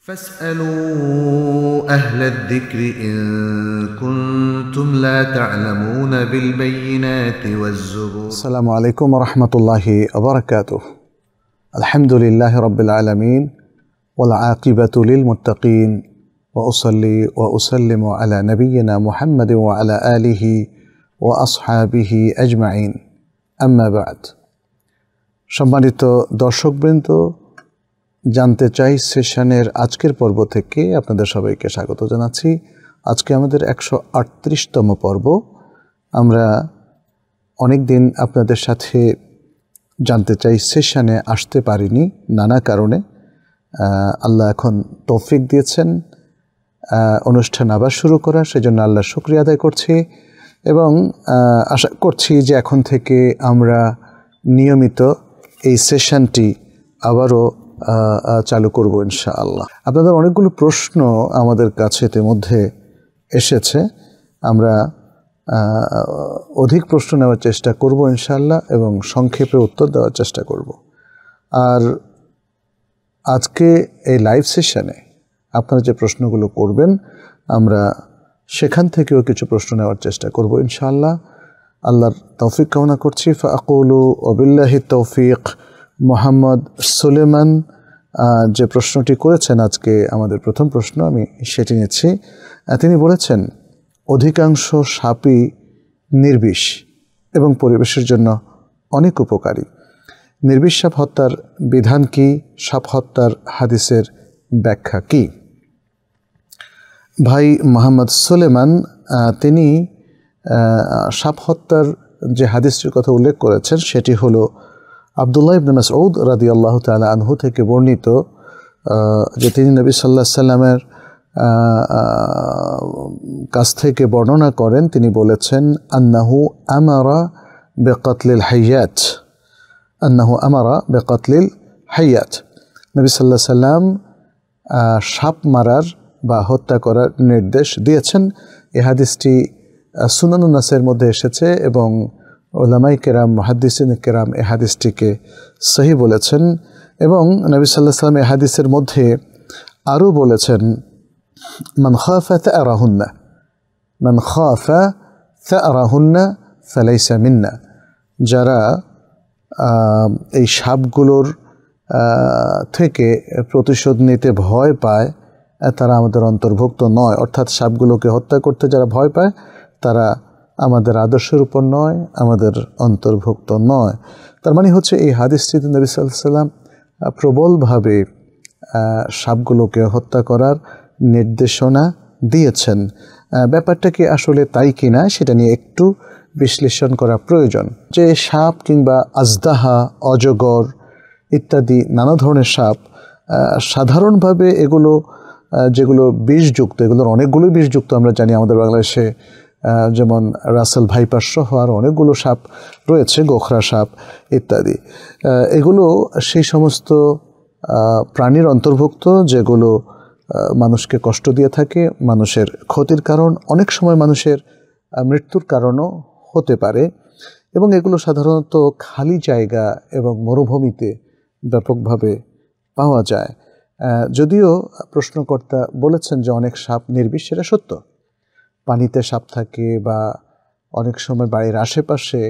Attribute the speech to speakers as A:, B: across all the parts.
A: فاسألوا أهل الذكر إن كنتم لا تعلمون بالبينات والزبور السلام عليكم ورحمة الله وبركاته الحمد لله رب العالمين والعاقبة للمتقين وأصلي وأسلم على نبينا محمد وعلى آله وأصحابه أجمعين أما بعد সম্মানিত দর্শকবৃন্দ জানতে চাই সেশনের আজকের পর্ব থেকে আপনাদের সবাইকে স্বাগত জানাচ্ছি আজকে আমাদের একশো আটত্রিশতম পর্ব আমরা অনেক দিন আপনাদের সাথে জানতে চাই সেশনে আসতে পারিনি নানা কারণে আল্লাহ এখন তৌফিক দিয়েছেন অনুষ্ঠান আবার শুরু করা সেজন্য আল্লাহ শুক্রিয়া আদায় করছি এবং আশা করছি যে এখন থেকে আমরা নিয়মিত এই সেশনটি আবারও চালু করব ইনশাআল্লাহ আপনাদের অনেকগুলো প্রশ্ন আমাদের কাছে ইতিমধ্যে এসেছে আমরা অধিক প্রশ্ন নেওয়ার চেষ্টা করব ইনশাআল্লাহ এবং সংক্ষেপে উত্তর দেওয়ার চেষ্টা করব আর আজকে এই লাইভ সেশনে আপনারা যে প্রশ্নগুলো করবেন আমরা সেখান থেকেও কিছু প্রশ্ন নেওয়ার চেষ্টা করব ইনশাআল্লাহ আল্লাহর তৌফিক কামনা করছি ফাকুলু ওবিল্লাহি তৌফিক মোহাম্মদ সুলেমান যে প্রশ্নটি করেছেন আজকে আমাদের প্রথম প্রশ্ন আমি সেটি নিচ্ছি তিনি বলেছেন অধিকাংশ সাপই নির্বিষ এবং পরিবেশের জন্য অনেক উপকারী নির্বিষ সাপ হত্যার বিধান কি সাপ হত্যার হাদিসের ব্যাখ্যা কি ভাই মোহাম্মদ সুলেমান তিনি সাপ হত্যার যে হাদিসটির কথা উল্লেখ করেছেন সেটি হলো আবদুল্লাহ ইবনে মাসউদ রাদি আল্লাহ তালা আনহু থেকে বর্ণিত যে তিনি নবী সাল্লাহ সাল্লামের কাছ থেকে বর্ণনা করেন তিনি বলেছেন আন্নাহু আমারা বেকাতলিল হাইয়াত আন্নাহু আমারা বেকাতলিল হাইয়াত নবী সাল্লাহ সাল্লাম সাপ মারার বা হত্যা করার নির্দেশ দিয়েছেন এ হাদিসটি নাসের মধ্যে এসেছে এবং ওলামাই কেরাম মহাদিসিন কেরাম এ হাদিসটিকে সহি বলেছেন এবং নবী সাল্লাহ সাল্লাম এ হাদিসের মধ্যে আরও বলেছেন মান খাফা তারাহুন্না মান খাফা আরাহুন্না ফেলাইসা মিন্না যারা এই সাপগুলোর থেকে প্রতিশোধ নিতে ভয় পায় তারা আমাদের অন্তর্ভুক্ত নয় অর্থাৎ সাপগুলোকে হত্যা করতে যারা ভয় পায় তারা আমাদের আদর্শের উপর নয় আমাদের অন্তর্ভুক্ত নয় তার মানে হচ্ছে এই হাদিসটিতে নবী সাল্লাম প্রবলভাবে সাপগুলোকে হত্যা করার নির্দেশনা দিয়েছেন ব্যাপারটা কি আসলে তাই কি না সেটা নিয়ে একটু বিশ্লেষণ করা প্রয়োজন যে সাপ কিংবা আজদাহা অজগর ইত্যাদি নানা ধরনের সাপ সাধারণভাবে এগুলো যেগুলো বিষযুক্ত এগুলোর অনেকগুলোই বিষযুক্ত আমরা জানি আমাদের বাংলাদেশে যেমন রাসেল ভাইপার সহ আর অনেকগুলো সাপ রয়েছে গোখরা সাপ ইত্যাদি এগুলো সেই সমস্ত প্রাণীর অন্তর্ভুক্ত যেগুলো মানুষকে কষ্ট দিয়ে থাকে মানুষের ক্ষতির কারণ অনেক সময় মানুষের মৃত্যুর কারণও হতে পারে এবং এগুলো সাধারণত খালি জায়গা এবং মরুভূমিতে ব্যাপকভাবে পাওয়া যায় যদিও প্রশ্নকর্তা বলেছেন যে অনেক সাপ নির্বিষ সেটা সত্য পানিতে সাপ থাকে বা অনেক সময় বাড়ির আশেপাশে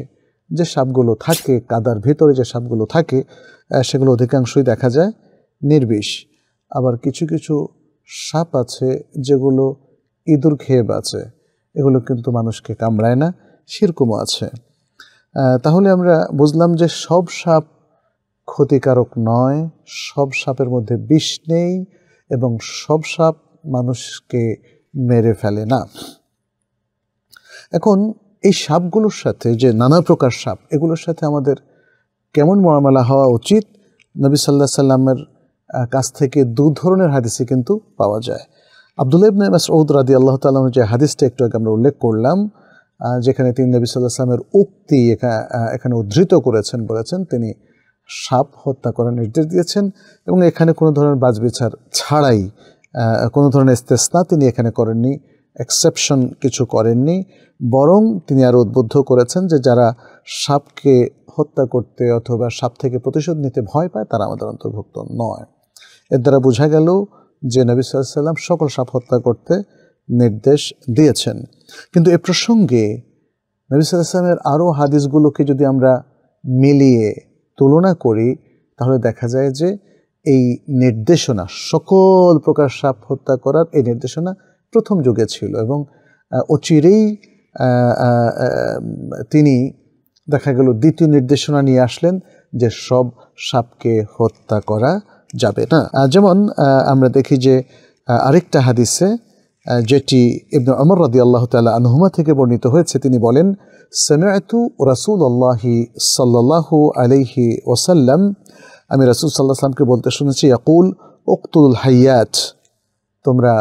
A: যে সাপগুলো থাকে কাদার ভেতরে যে সাপগুলো থাকে সেগুলো অধিকাংশই দেখা যায় নির্বিষ আবার কিছু কিছু সাপ আছে যেগুলো ইঁদুর খেয়ে বাঁচে এগুলো কিন্তু মানুষকে কামড়ায় না সেরকমও আছে তাহলে আমরা বুঝলাম যে সব সাপ ক্ষতিকারক নয় সব সাপের মধ্যে বিষ নেই এবং সব সাপ মানুষকে মেরে ফেলে না এখন এই সাপগুলোর সাথে যে নানা প্রকার সাপ এগুলোর সাথে আমাদের কেমন মরামালা হওয়া উচিত নবী সাল্লাহ সাল্লামের কাছ থেকে দু ধরনের হাদিসে কিন্তু পাওয়া যায় আবদুল্লাহ ইবনে মাসউদ রাদি আল্লাহ তালাম যে হাদিসটা একটু আগে আমরা উল্লেখ করলাম যেখানে তিনি নবী সাল্লাহ সাল্লামের উক্তি এখানে উদ্ধৃত করেছেন বলেছেন তিনি সাপ হত্যা করার নির্দেশ দিয়েছেন এবং এখানে কোনো ধরনের বাজবিচার ছাড়াই কোনো ধরনের ইস্তেস্না তিনি এখানে করেননি এক্সেপশন কিছু করেননি বরং তিনি আরও উদ্বুদ্ধ করেছেন যে যারা সাপকে হত্যা করতে অথবা সাপ থেকে প্রতিশোধ নিতে ভয় পায় তারা আমাদের অন্তর্ভুক্ত নয় এর দ্বারা বোঝা গেল যে নবী সাল্লাম সকল সাপ হত্যা করতে নির্দেশ দিয়েছেন কিন্তু এ প্রসঙ্গে নবী সাল্লামের আরও হাদিসগুলোকে যদি আমরা মিলিয়ে তুলনা করি তাহলে দেখা যায় যে এই নির্দেশনা সকল প্রকার সাপ হত্যা করার এই নির্দেশনা প্রথম যুগে ছিল এবং অচিরেই তিনি দেখা গেল দ্বিতীয় নির্দেশনা নিয়ে আসলেন যে সব সাপকে হত্যা করা যাবে না যেমন আমরা দেখি যে আরেকটা হাদিসে যেটি ইবন অমর রদি আল্লাহ তাল্লাহ আনহুমা থেকে বর্ণিত হয়েছে তিনি বলেন সেমায়তু রাসুল আল্লাহি সাল্লাহ আলহি ওসাল্লাম আমি রাসুল সাল্লাহ সাল্লামকে বলতে শুনেছি ইয়াকুল উক্তুল হাইয়াত তোমরা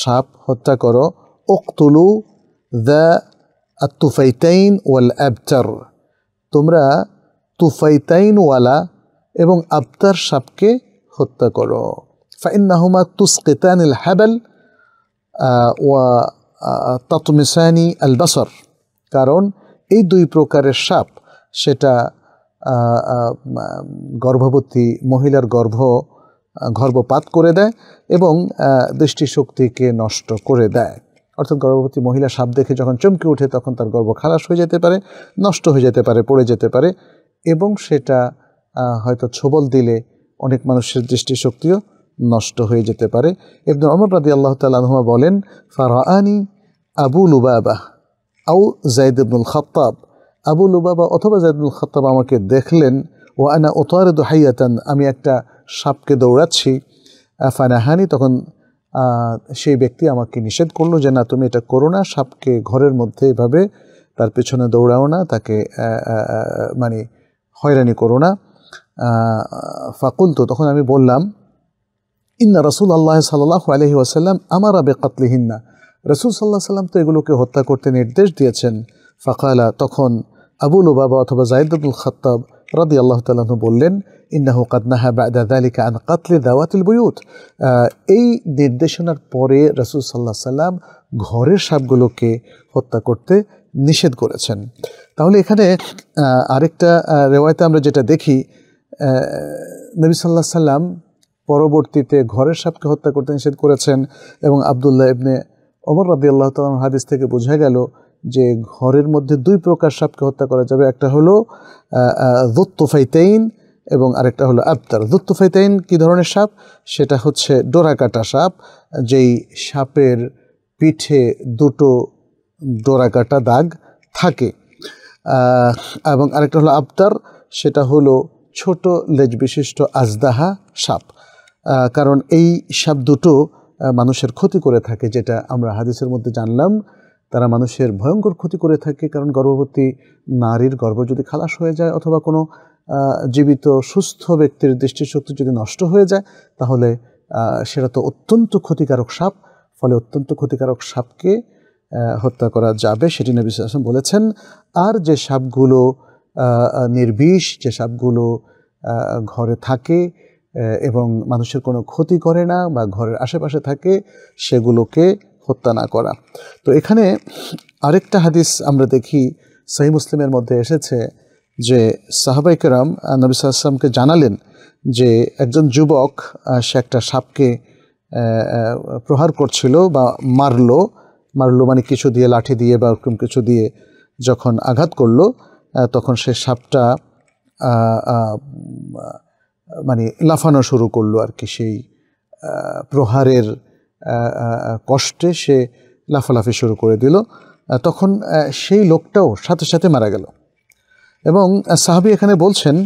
A: সাপ হত্যা করো উকতুলু দ্য তুফাইতাইন ওয়াল আবতার তোমরা তুফাইতাইনওয়ালা এবং আবতার সাপকে হত্যা করো ফাইন্নাহুমা তুসকিতানিল হ্যাবেল ওয়া ততমিসানি আল বাসর কারণ এই দুই প্রকারের সাপ সেটা গর্ভবতী মহিলার গর্ভ গর্ভপাত করে দেয় এবং দৃষ্টিশক্তিকে নষ্ট করে দেয় অর্থাৎ গর্ভবতী মহিলা সাপ দেখে যখন চমকে উঠে তখন তার গর্ভ খালাস হয়ে যেতে পারে নষ্ট হয়ে যেতে পারে পড়ে যেতে পারে এবং সেটা হয়তো ছবল দিলে অনেক মানুষের দৃষ্টিশক্তিও নষ্ট হয়ে যেতে পারে এবং অমর রাদি আল্লাহ তালুমা বলেন ফারানি আবু লুবাবা আউ জাইদ খতাব খত্তাব আবু লুবাবা অথবা জাইদুল খতাব আমাকে দেখলেন ও আনা ওতারে দোহাইয়াতান আমি একটা সাপকে দৌড়াচ্ছি ফানাহানি তখন সেই ব্যক্তি আমাকে নিষেধ করলো যে না তুমি এটা করো না সাপকে ঘরের মধ্যে এভাবে তার পেছনে দৌড়াও না তাকে মানে হয়রানি করো না ফাকুল তো তখন আমি বললাম ইন্না রসুল আল্লাহ সাল্লাহ আলহি আসাল্লাম আমার আবে কাতলিহিন্না রসুল সাল্লাহ সাল্লাম তো এগুলোকে হত্যা করতে নির্দেশ দিয়েছেন ফাকালা তখন আবুল বাবা অথবা জায়দাবুল খাত্তাব রাদি আল্লাহ তালাহ বললেন ইন্নাহু কাদনাহা বাদা দালিকা আন কাতলে দাওয়াতিল বইউত এই নির্দেশনার পরে রাসুল সাল্লাহ সাল্লাম ঘরের সাপগুলোকে হত্যা করতে নিষেধ করেছেন তাহলে এখানে আরেকটা রেওয়ায়তে আমরা যেটা দেখি নবী সাল্লাহ সাল্লাম পরবর্তীতে ঘরের সাপকে হত্যা করতে নিষেধ করেছেন এবং আবদুল্লাহ ইবনে অমর রাদি আল্লাহ তালাম হাদিস থেকে বোঝা গেল যে ঘরের মধ্যে দুই প্রকার সাপকে হত্যা করা যাবে একটা হলো দত্তফাইতেইন এবং আরেকটা হলো আবতার দত্তফাইতেইন কী ধরনের সাপ সেটা হচ্ছে ডোরাকাটা সাপ যেই সাপের পিঠে দুটো ডোরাকাটা দাগ থাকে এবং আরেকটা হলো আবতার সেটা হলো ছোট লেজ বিশিষ্ট আজদাহা সাপ কারণ এই সাপ দুটো মানুষের ক্ষতি করে থাকে যেটা আমরা হাদিসের মধ্যে জানলাম তারা মানুষের ভয়ঙ্কর ক্ষতি করে থাকে কারণ গর্ভবতী নারীর গর্ভ যদি খালাস হয়ে যায় অথবা কোনো জীবিত সুস্থ ব্যক্তির দৃষ্টিশক্তি যদি নষ্ট হয়ে যায় তাহলে সেটা তো অত্যন্ত ক্ষতিকারক সাপ ফলে অত্যন্ত ক্ষতিকারক সাপকে হত্যা করা যাবে সেটি নবী আসলাম বলেছেন আর যে সাপগুলো নির্বিষ যে সাপগুলো ঘরে থাকে এবং মানুষের কোনো ক্ষতি করে না বা ঘরের আশেপাশে থাকে সেগুলোকে হত্যা না করা তো এখানে আরেকটা হাদিস আমরা দেখি সহি মুসলিমের মধ্যে এসেছে যে সাহাবাইকেরাম নবী সাল্লামকে জানালেন যে একজন যুবক সে একটা সাপকে প্রহার করছিল বা মারলো মারলো মানে কিছু দিয়ে লাঠি দিয়ে বা ওরকম কিছু দিয়ে যখন আঘাত করলো তখন সে সাপটা মানে লাফানো শুরু করলো আর কি সেই প্রহারের কষ্টে সে লাফালাফি শুরু করে দিল তখন সেই লোকটাও সাথে সাথে মারা গেল এবং সাহাবি এখানে বলছেন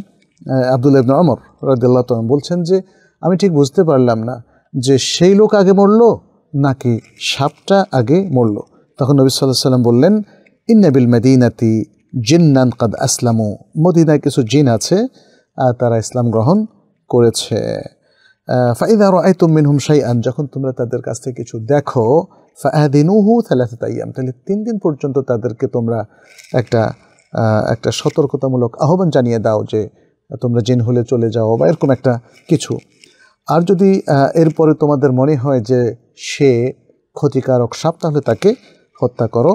A: আবদুল ইবন আমর রাদিল্লাহ তাম বলছেন যে আমি ঠিক বুঝতে পারলাম না যে সেই লোক আগে মরল নাকি সাপটা আগে মরল তখন নবী সাল্লাহ সাল্লাম বললেন ইন্নাবিল মেদিনাতি জিন্নান কাদ আসলামু মদিনায় কিছু জিন আছে তারা ইসলাম গ্রহণ করেছে ফাইদা রায়তুম মিনহুম শাইআন যখন তোমরা তাদের কাছ থেকে কিছু দেখো ফাহাদিনুহু থালাথাত তাইয়াম তাহলে তিন দিন পর্যন্ত তাদেরকে তোমরা একটা একটা সতর্কতামূলক আহ্বান জানিয়ে দাও যে তোমরা জিন হলে চলে যাও বা এরকম একটা কিছু আর যদি এরপরে তোমাদের মনে হয় যে সে ক্ষতিকারক সাপ তাহলে তাকে হত্যা করো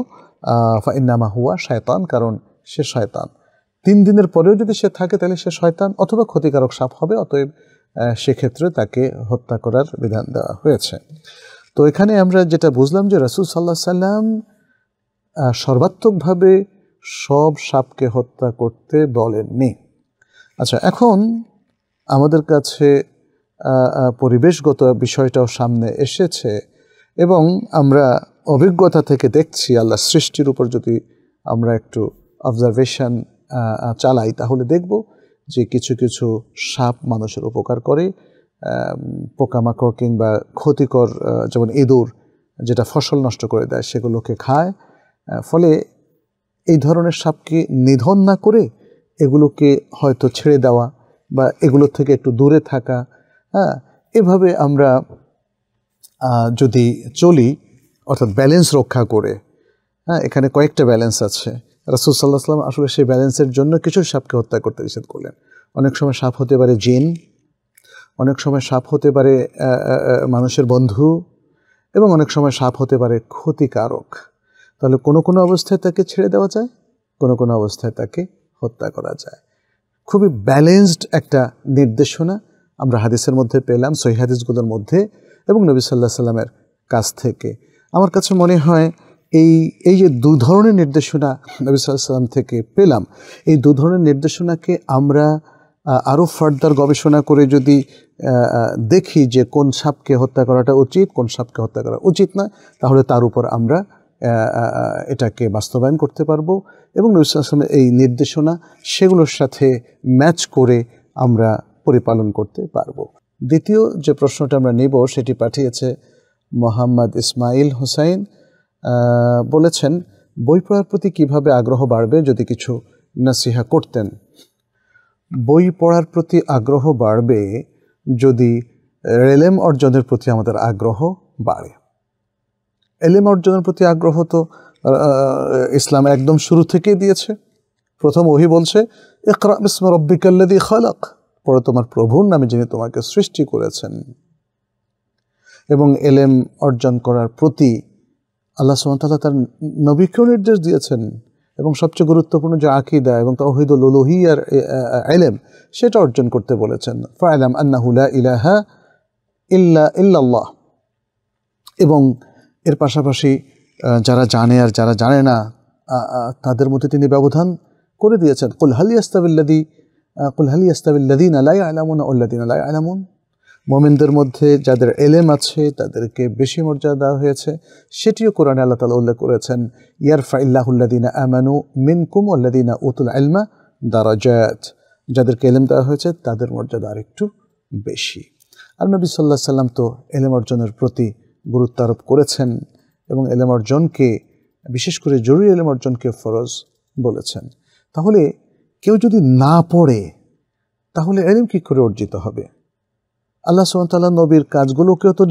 A: ফাইনামা হুয়া শয়তান কারণ সে শয়তান তিন দিনের পরেও যদি সে থাকে তাহলে সে শয়তান অথবা ক্ষতিকারক সাপ হবে অতএব সেক্ষেত্রে তাকে হত্যা করার বিধান দেওয়া হয়েছে তো এখানে আমরা যেটা বুঝলাম যে রাসুল সাল্লাহ সাল্লাম সর্বাত্মকভাবে সব সাপকে হত্যা করতে বলেননি আচ্ছা এখন আমাদের কাছে পরিবেশগত বিষয়টাও সামনে এসেছে এবং আমরা অভিজ্ঞতা থেকে দেখছি আল্লাহ সৃষ্টির উপর যদি আমরা একটু অবজারভেশন চালাই তাহলে দেখব যে কিছু কিছু সাপ মানুষের উপকার করে পোকামাকড় কিংবা ক্ষতিকর যেমন ইঁদুর যেটা ফসল নষ্ট করে দেয় সেগুলোকে খায় ফলে এই ধরনের সাপকে নিধন না করে এগুলোকে হয়তো ছেড়ে দেওয়া বা এগুলোর থেকে একটু দূরে থাকা হ্যাঁ এভাবে আমরা যদি চলি অর্থাৎ ব্যালেন্স রক্ষা করে হ্যাঁ এখানে কয়েকটা ব্যালেন্স আছে রাসুল সাল্লাহ সাল্লাম আসলে সেই ব্যালেন্সের জন্য কিছু সাপকে হত্যা করতে নিষেধ করলেন অনেক সময় সাপ হতে পারে জিন অনেক সময় সাপ হতে পারে মানুষের বন্ধু এবং অনেক সময় সাপ হতে পারে ক্ষতিকারক তাহলে কোনো কোনো অবস্থায় তাকে ছেড়ে দেওয়া যায় কোনো কোনো অবস্থায় তাকে হত্যা করা যায় খুবই ব্যালেন্সড একটা নির্দেশনা আমরা হাদিসের মধ্যে পেলাম সহি হাদিসগুলোর মধ্যে এবং নবী সাল্লাহ সাল্লামের কাছ থেকে আমার কাছে মনে হয় এই এই যে দু ধরনের নির্দেশনা নবী সাল্লাম থেকে পেলাম এই দু ধরনের নির্দেশনাকে আমরা আরও ফার্দার গবেষণা করে যদি দেখি যে কোন সাপকে হত্যা করাটা উচিত কোন সাপকে হত্যা করা উচিত না তাহলে তার উপর আমরা এটাকে বাস্তবায়ন করতে পারবো এবং নবীলামের এই নির্দেশনা সেগুলোর সাথে ম্যাচ করে আমরা পরিপালন করতে পারবো দ্বিতীয় যে প্রশ্নটা আমরা নেব সেটি পাঠিয়েছে মোহাম্মদ ইসমাইল হোসাইন বলেছেন বই পড়ার প্রতি কিভাবে আগ্রহ বাড়বে যদি কিছু নাসিহা করতেন বই পড়ার প্রতি আগ্রহ বাড়বে যদি রেলেম অর্জনের প্রতি আমাদের আগ্রহ বাড়ে এলেম অর্জনের প্রতি আগ্রহ তো ইসলাম একদম শুরু থেকেই দিয়েছে প্রথম ওহি বলছে পরে তোমার প্রভুর নামে যিনি তোমাকে সৃষ্টি করেছেন এবং এলেম অর্জন করার প্রতি আল্লাহ সুমতাল্লাহ তার নবীকেও নির্দেশ দিয়েছেন এবং সবচেয়ে গুরুত্বপূর্ণ যে আকিদা এবং তহিদুল লোহি আর এলেম সেটা অর্জন করতে বলেছেন ফায়লাম আন্নাহুলা ইলাহা ইল্লা ইল্লাল্লাহ এবং এর পাশাপাশি যারা জানে আর যারা জানে না তাদের মধ্যে তিনি ব্যবধান করে দিয়েছেন কুলহালি আস্তাবিল্লাদি কুলহালি আস্তাবিল্লাদিন আলাই আলামুন আল্লাদিন আলাই আলামুন মোমিনদের মধ্যে যাদের এলেম আছে তাদেরকে বেশি মর্যাদা দেওয়া হয়েছে সেটিও কোরআনে আল্লাহ তালা উল্লেখ করেছেন ইয়ারফা ইল্লাহুল্লাদিনা আমানু মিন কুম আল্লাদিনা উতুল আলমা জায়াত যাদেরকে এলেম দেওয়া হয়েছে তাদের মর্যাদা আরেকটু বেশি আর নবী সাল্লাহ সাল্লাম তো এলেম অর্জনের প্রতি গুরুত্ব আরোপ করেছেন এবং এলেম অর্জনকে বিশেষ করে জরুরি এলেম অর্জনকে ফরজ বলেছেন তাহলে কেউ যদি না পড়ে তাহলে এলেম কী করে অর্জিত হবে আল্লাহ সুমতাল্লাহ নবীর কাজগুলোকেও তো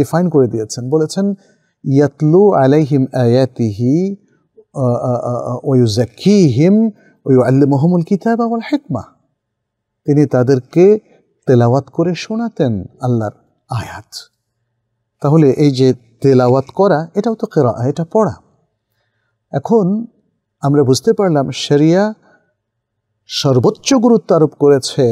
A: ডিফাইন করে দিয়েছেন বলেছেন ইয়াতলু আলাইহিম আয়াতিহি হিম ওই আল্লি মোহামুল কিতাব আল হেকমা তিনি তাদেরকে তেলাওয়াত করে শোনাতেন আল্লাহর আয়াত তাহলে এই যে তেলাওয়াত করা এটাও তো কেরা এটা পড়া এখন আমরা বুঝতে পারলাম শরিয়া সর্বোচ্চ গুরুত্ব আরোপ করেছে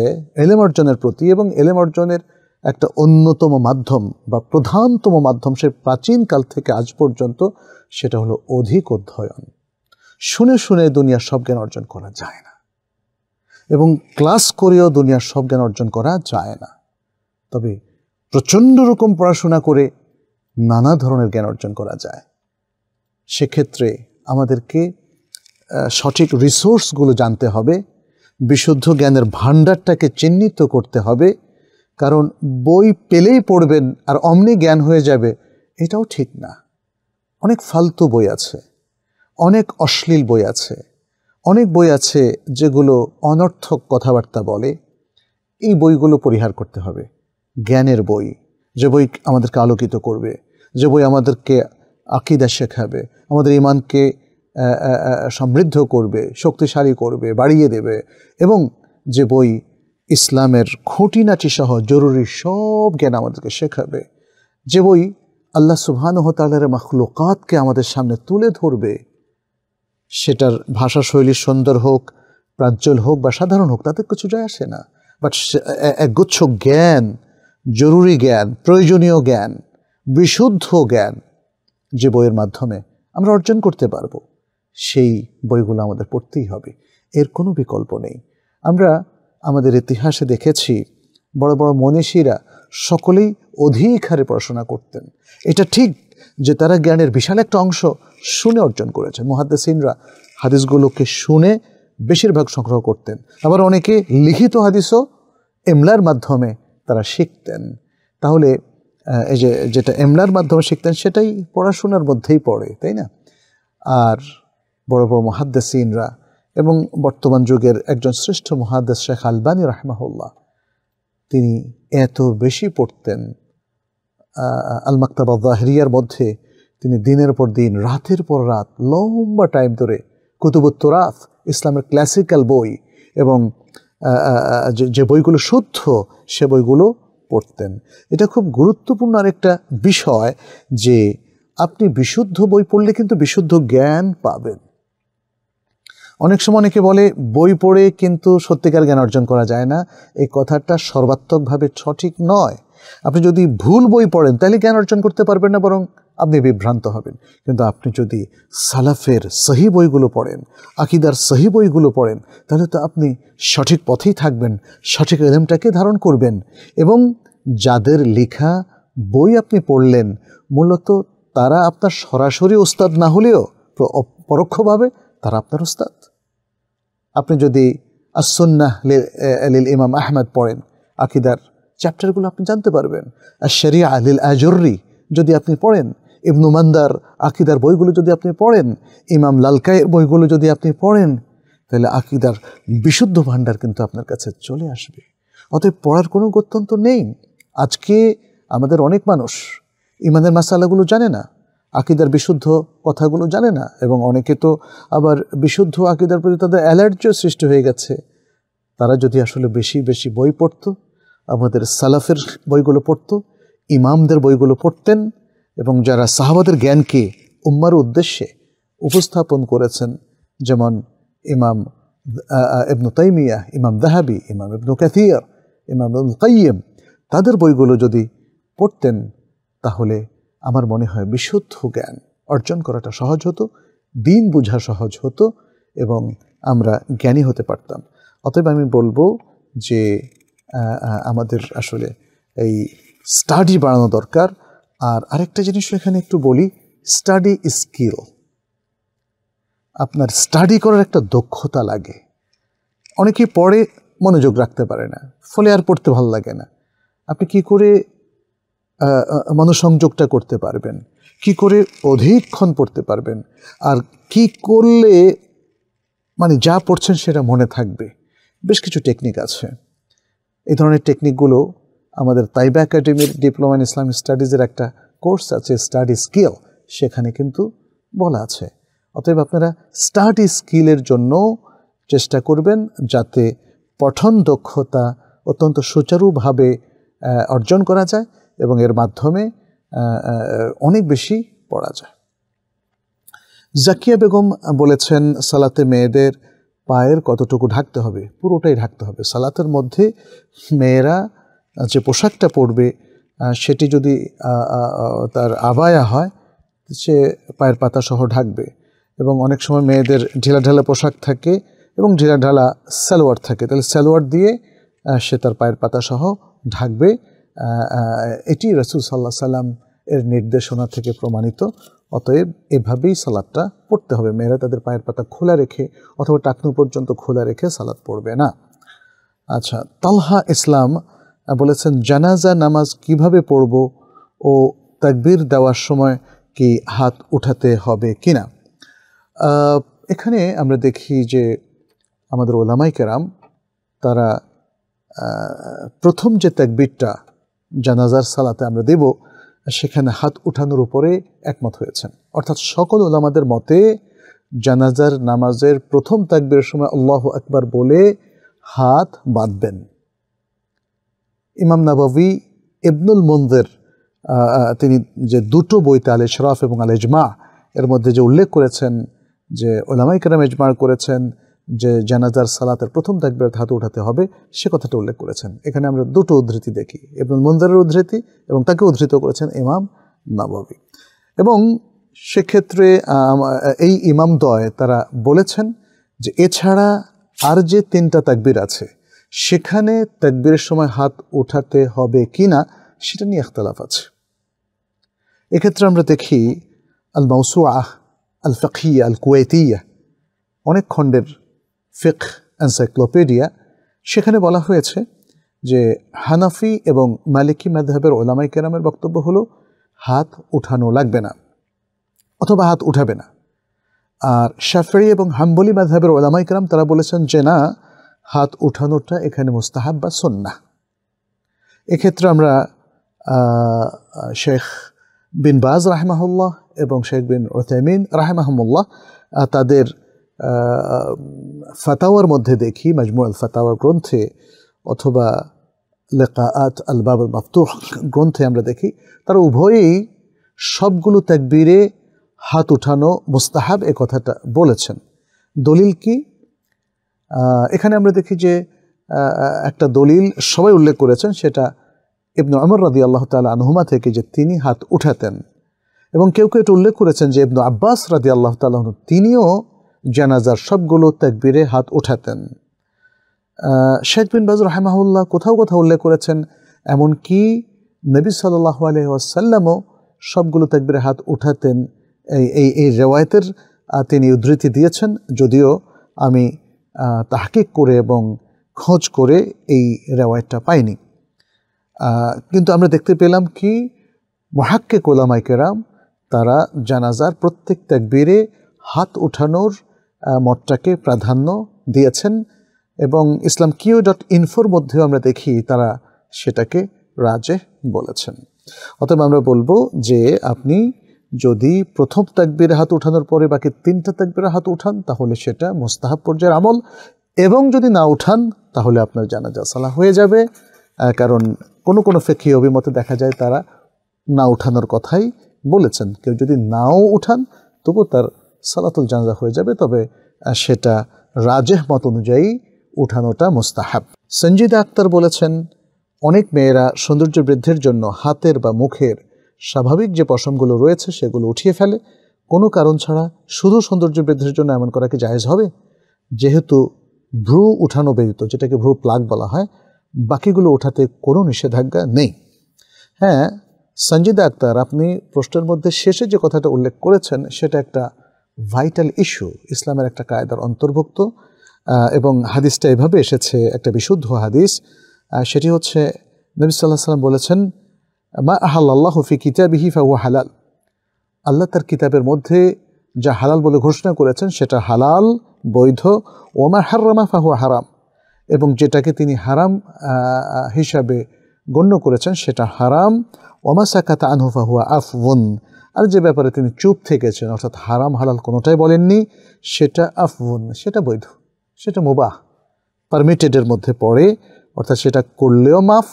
A: এলেম অর্জনের প্রতি এবং এলেম অর্জনের একটা অন্যতম মাধ্যম বা প্রধানতম মাধ্যম সে প্রাচীনকাল থেকে আজ পর্যন্ত সেটা হলো অধিক অধ্যয়ন শুনে শুনে দুনিয়ার সব জ্ঞান অর্জন করা যায় না এবং ক্লাস করেও দুনিয়ার সব জ্ঞান অর্জন করা যায় না তবে প্রচণ্ড রকম পড়াশোনা করে নানা ধরনের জ্ঞান অর্জন করা যায় সেক্ষেত্রে আমাদেরকে সঠিক রিসোর্সগুলো জানতে হবে বিশুদ্ধ জ্ঞানের ভাণ্ডারটাকে চিহ্নিত করতে হবে কারণ বই পেলেই পড়বেন আর অমনি জ্ঞান হয়ে যাবে এটাও ঠিক না অনেক ফালতু বই আছে অনেক অশ্লীল বই আছে অনেক বই আছে যেগুলো অনর্থক কথাবার্তা বলে এই বইগুলো পরিহার করতে হবে জ্ঞানের বই যে বই আমাদেরকে আলোকিত করবে যে বই আমাদেরকে আকিদা শেখাবে আমাদের ইমানকে সমৃদ্ধ করবে শক্তিশালী করবে বাড়িয়ে দেবে এবং যে বই ইসলামের খুঁটিনাটি সহ জরুরি সব জ্ঞান আমাদেরকে শেখাবে যে বই আল্লাহ সুবহানহতালের মখলুকাতকে আমাদের সামনে তুলে ধরবে সেটার ভাষা শৈলী সুন্দর হোক প্রাঞ্চল হোক বা সাধারণ হোক তাদের কিছু যায় আসে না বাট একগুচ্ছ জ্ঞান জরুরি জ্ঞান প্রয়োজনীয় জ্ঞান বিশুদ্ধ জ্ঞান যে বইয়ের মাধ্যমে আমরা অর্জন করতে পারবো সেই বইগুলো আমাদের পড়তেই হবে এর কোনো বিকল্প নেই আমরা আমাদের ইতিহাসে দেখেছি বড় বড় মনীষীরা সকলেই অধিক হারে পড়াশোনা করতেন এটা ঠিক যে তারা জ্ঞানের বিশাল একটা অংশ শুনে অর্জন করেছে মহাদ্দেসিনরা হাদিসগুলোকে শুনে বেশিরভাগ সংগ্রহ করতেন আবার অনেকে লিখিত হাদিসও এমলার মাধ্যমে তারা শিখতেন তাহলে এই যে যেটা এমলার মাধ্যমে শিখতেন সেটাই পড়াশোনার মধ্যেই পড়ে তাই না আর বড় বড় মহাদ্দেসিনরা এবং বর্তমান যুগের একজন শ্রেষ্ঠ মহাদ্দেস শেখ আলবানী রাহমাহুল্লাহ তিনি এত বেশি পড়তেন আল মাক্তাবাহরিয়ার মধ্যে তিনি দিনের পর দিন রাতের পর রাত লম্বা টাইম ধরে কুতুবুত্তরাফ ইসলামের ক্লাসিক্যাল বই এবং যে বইগুলো শুদ্ধ সে বইগুলো পড়তেন এটা খুব গুরুত্বপূর্ণ আরেকটা বিষয় যে আপনি বিশুদ্ধ বই পড়লে কিন্তু বিশুদ্ধ জ্ঞান পাবেন অনেক সময় অনেকে বলে বই পড়ে কিন্তু সত্যিকার জ্ঞান অর্জন করা যায় না এই কথাটা সর্বাত্মকভাবে সঠিক নয় আপনি যদি ভুল বই পড়েন তাহলে জ্ঞান অর্জন করতে পারবেন না বরং আপনি বিভ্রান্ত হবেন কিন্তু আপনি যদি সালাফের সহি বইগুলো পড়েন আকিদার সহি বইগুলো পড়েন তাহলে তো আপনি সঠিক পথেই থাকবেন সঠিক এলেমটাকে ধারণ করবেন এবং যাদের লেখা বই আপনি পড়লেন মূলত তারা আপনার সরাসরি ওস্তাদ না হলেও পরোক্ষভাবে তারা আপনার ওস্তাদ আপনি যদি আসন্নাহ আলিল ইমাম আহমেদ পড়েন আকিদার চ্যাপ্টারগুলো আপনি জানতে পারবেন আর শরিয়া লিল আজর্রি যদি আপনি পড়েন ইবনু মান্দার আকিদার বইগুলো যদি আপনি পড়েন ইমাম লালকায়ের বইগুলো যদি আপনি পড়েন তাহলে আকিদার বিশুদ্ধ ভাণ্ডার কিন্তু আপনার কাছে চলে আসবে অতএব পড়ার কোনো গত্যন্ত নেই আজকে আমাদের অনেক মানুষ ইমানের মাসালাগুলো জানে না আকিদার বিশুদ্ধ কথাগুলো জানে না এবং অনেকে তো আবার বিশুদ্ধ আকিদার প্রতি তাদের অ্যালার্জিও সৃষ্টি হয়ে গেছে তারা যদি আসলে বেশি বেশি বই পড়ত আমাদের সালাফের বইগুলো পড়ত ইমামদের বইগুলো পড়তেন এবং যারা সাহাবাদের জ্ঞানকে উম্মার উদ্দেশ্যে উপস্থাপন করেছেন যেমন ইমাম ইবনু তাইমিয়া ইমাম দাহাবি ইমাম ইবনু ক্যাথিয়ার ইমাম কাইম তাদের বইগুলো যদি পড়তেন তাহলে আমার মনে হয় বিশুদ্ধ জ্ঞান অর্জন করাটা সহজ হতো দিন বোঝা সহজ হতো এবং আমরা জ্ঞানী হতে পারতাম অতএব আমি বলবো যে আমাদের আসলে এই স্টাডি বাড়ানো দরকার আর আরেকটা জিনিস এখানে একটু বলি স্টাডি স্কিল আপনার স্টাডি করার একটা দক্ষতা লাগে অনেকে পড়ে মনোযোগ রাখতে পারে না ফলে আর পড়তে ভালো লাগে না আপনি কি করে মনসংযোগটা করতে পারবেন কি করে অধিকক্ষণ পড়তে পারবেন আর কি করলে মানে যা পড়ছেন সেটা মনে থাকবে বেশ কিছু টেকনিক আছে এই ধরনের টেকনিকগুলো আমাদের তাইবা একাডেমির ডিপ্লোমা ইন ইসলাম স্টাডিজের একটা কোর্স আছে স্টাডি স্কিল সেখানে কিন্তু বলা আছে অতএব আপনারা স্টাডি স্কিলের জন্য চেষ্টা করবেন যাতে পঠন দক্ষতা অত্যন্ত সুচারুভাবে অর্জন করা যায় এবং এর মাধ্যমে অনেক বেশি পড়া যায় জাকিয়া বেগম বলেছেন সালাতে মেয়েদের পায়ের কতটুকু ঢাকতে হবে পুরোটাই ঢাকতে হবে সালাতের মধ্যে মেয়েরা যে পোশাকটা পরবে সেটি যদি তার আবায়া হয় সে পায়ের পাতা সহ ঢাকবে এবং অনেক সময় মেয়েদের ঢালা পোশাক থাকে এবং ঢালা সালোয়ার থাকে তাহলে সালোয়ার দিয়ে সে তার পায়ের পাতা সহ ঢাকবে এটি রসুল সাল্লাহ সাল্লাম এর নির্দেশনা থেকে প্রমাণিত অতএব এভাবেই সালাদটা পড়তে হবে মেয়েরা তাদের পায়ের পাতা খোলা রেখে অথবা টাকনু পর্যন্ত খোলা রেখে সালাদ পড়বে না আচ্ছা তালহা ইসলাম বলেছেন জানাজা নামাজ কিভাবে পড়ব ও তাকবির দেওয়ার সময় কি হাত উঠাতে হবে কি না এখানে আমরা দেখি যে আমাদের ওলামাই তারা প্রথম যে তাকবিরটা জানাজার সালাতে আমরা দেব সেখানে হাত উঠানোর উপরে একমত হয়েছেন অর্থাৎ সকল ওলামাদের মতে জানাজার নামাজের প্রথম তাকবের সময় আল্লাহ একবার বলে হাত বাঁধবেন ইমাম নাবাবি ইবনুল মন্দের তিনি যে দুটো বইতে আলে ইশরাফ এবং আলেজমা এর মধ্যে যে উল্লেখ করেছেন যে ওলামাইকার মেজমা করেছেন যে জানাজার সালাতের প্রথম তাকবিরাত হাত উঠাতে হবে সে কথাটা উল্লেখ করেছেন এখানে আমরা দুটো উদ্ধৃতি দেখি এবং মন্দারের উদ্ধৃতি এবং তাকে উদ্ধৃত করেছেন ইমাম নাবাবি এবং সেক্ষেত্রে এই দয় তারা বলেছেন যে এছাড়া আর যে তিনটা তাকবির আছে সেখানে তাকবিরের সময় হাত উঠাতে হবে কি না সেটা নিয়ে একতলাফ আছে এক্ষেত্রে আমরা দেখি আল মৌসু আল ফকিয়া আল কুয়েতিয়া অনেক খণ্ডের ফিক এনসাইক্লোপিডিয়া সেখানে বলা হয়েছে যে হানাফি এবং মালিকি মেধাবের ওলামাই কেরামের বক্তব্য হলো হাত উঠানো লাগবে না অথবা হাত উঠাবে না আর শাফরি এবং হাম্বলি মেধাবের ওলামাই কেরাম তারা বলেছেন যে না হাত উঠানোটা এখানে মোস্তাহাব বা সন্না এক্ষেত্রে আমরা শেখ বিন বাজ রাহমাহুল্লাহ এবং শেখ বিন ওথাইমিন রাহেমাহমুল্লাহ তাদের ফাতাওয়ার মধ্যে দেখি মাজমু আল ফাতাওয়ার গ্রন্থে অথবা আত আল বাবুল মাফতুহ গ্রন্থে আমরা দেখি তারা উভয়েই সবগুলো ত্যাগবীরে হাত উঠানো মুস্তাহাব এ কথাটা বলেছেন দলিল কি এখানে আমরা দেখি যে একটা দলিল সবাই উল্লেখ করেছেন সেটা ইবনু আমর রাদি আল্লাহ তাল আনহুমা থেকে যে তিনি হাত উঠাতেন এবং কেউ কেউ এটা উল্লেখ করেছেন যে ইবনু আব্বাস রাদি আল্লাহ তাল তিনিও জানাজার সবগুলো তাকবীরে হাত উঠাতেন শেখ বিন বাজ রহমাউল্লাহ কোথাও কোথাও উল্লেখ করেছেন এমনকি নবী সাল্লাহ আলহ্লামও সবগুলো তাকবীরে হাত উঠাতেন এই এই রেওয়ায়তের তিনি উদ্ধৃতি দিয়েছেন যদিও আমি তাহকিক করে এবং খোঁজ করে এই রেওয়ায়তটা পাইনি কিন্তু আমরা দেখতে পেলাম কি মহাক্কে কোলামাইকেরাম তারা জানাজার প্রত্যেক ত্যাগবীরে হাত উঠানোর মতটাকে প্রাধান্য দিয়েছেন এবং ইসলাম কিউ ডট ইনফোর মধ্যেও আমরা দেখি তারা সেটাকে রাজে বলেছেন অতএব আমরা বলবো যে আপনি যদি প্রথম তাকবির হাত উঠানোর পরে বাকি তিনটা তাকবির হাত উঠান তাহলে সেটা মোস্তাহাব পর্যায়ের আমল এবং যদি না উঠান তাহলে আপনার যা সালা হয়ে যাবে কারণ কোনো কোনো ফেকি অভিমতে দেখা যায় তারা না উঠানোর কথাই বলেছেন কেউ যদি নাও উঠান তবু তার সালাতুল জানাজা হয়ে যাবে তবে সেটা রাজেহ মত অনুযায়ী উঠানোটা মোস্তাহাব সঞ্জিদা আক্তার বলেছেন অনেক মেয়েরা সৌন্দর্য বৃদ্ধির জন্য হাতের বা মুখের স্বাভাবিক যে পশমগুলো রয়েছে সেগুলো উঠিয়ে ফেলে কোনো কারণ ছাড়া শুধু সৌন্দর্য বৃদ্ধির জন্য এমন করা কি জায়েজ হবে যেহেতু ভ্রু উঠানো ব্যতীত যেটাকে ভ্রু প্লাগ বলা হয় বাকিগুলো ওঠাতে কোনো নিষেধাজ্ঞা নেই হ্যাঁ সঞ্জিদা আক্তার আপনি প্রশ্নের মধ্যে শেষে যে কথাটা উল্লেখ করেছেন সেটা একটা ভাইটাল ইস্যু ইসলামের একটা কায়দার অন্তর্ভুক্ত এবং হাদিসটা এভাবে এসেছে একটা বিশুদ্ধ হাদিস সেটি হচ্ছে নবী সাল্লাহ সাল্লাম বলেছেন মা আহাল্লাহ ফি কিতাবিহি ও হালাল আল্লাহ তার কিতাবের মধ্যে যা হালাল বলে ঘোষণা করেছেন সেটা হালাল বৈধ ওমা হাররামা ফাহু হারাম এবং যেটাকে তিনি হারাম হিসাবে গণ্য করেছেন সেটা হারাম ওমা সাকাতা আনহু ফাহুয়া আফউন আর যে ব্যাপারে তিনি চুপ থেকেছেন অর্থাৎ হারাম হালাল কোনোটাই বলেননি সেটা আফবুন সেটা বৈধ সেটা মোবাহ পারমিটেডের মধ্যে পড়ে অর্থাৎ সেটা করলেও মাফ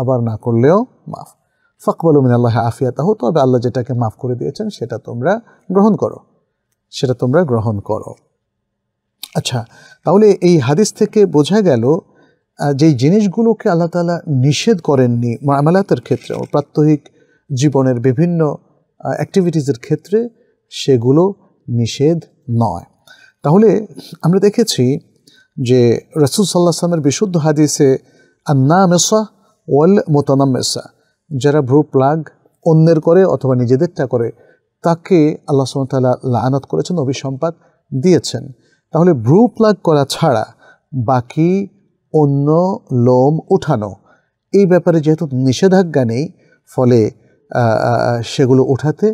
A: আবার না করলেও মাফ ফকবল মিন আল্লাহ আফিয়া তাহ তবে আল্লাহ যেটাকে মাফ করে দিয়েছেন সেটা তোমরা গ্রহণ করো সেটা তোমরা গ্রহণ করো আচ্ছা তাহলে এই হাদিস থেকে বোঝা গেল যেই জিনিসগুলোকে আল্লাহ তালা নিষেধ করেননি মামালাতের ক্ষেত্রে প্রাত্যহিক জীবনের বিভিন্ন অ্যাক্টিভিটিজের ক্ষেত্রে সেগুলো নিষেধ নয় তাহলে আমরা দেখেছি যে রসুল সাল্লাহ সালামের বিশুদ্ধ হাদিসে আন্না মেসা ওয়াল মোতানাম মেসা যারা ভ্রু প্লাগ অন্যের করে অথবা নিজেদেরটা করে তাকে আল্লাহ সুমতাল্লাহ লানত করেছেন অভিসম্পাদ দিয়েছেন তাহলে ভ্রু প্লাগ করা ছাড়া বাকি অন্য লোম উঠানো এই ব্যাপারে যেহেতু নিষেধাজ্ঞা নেই ফলে সেগুলো ওঠাতে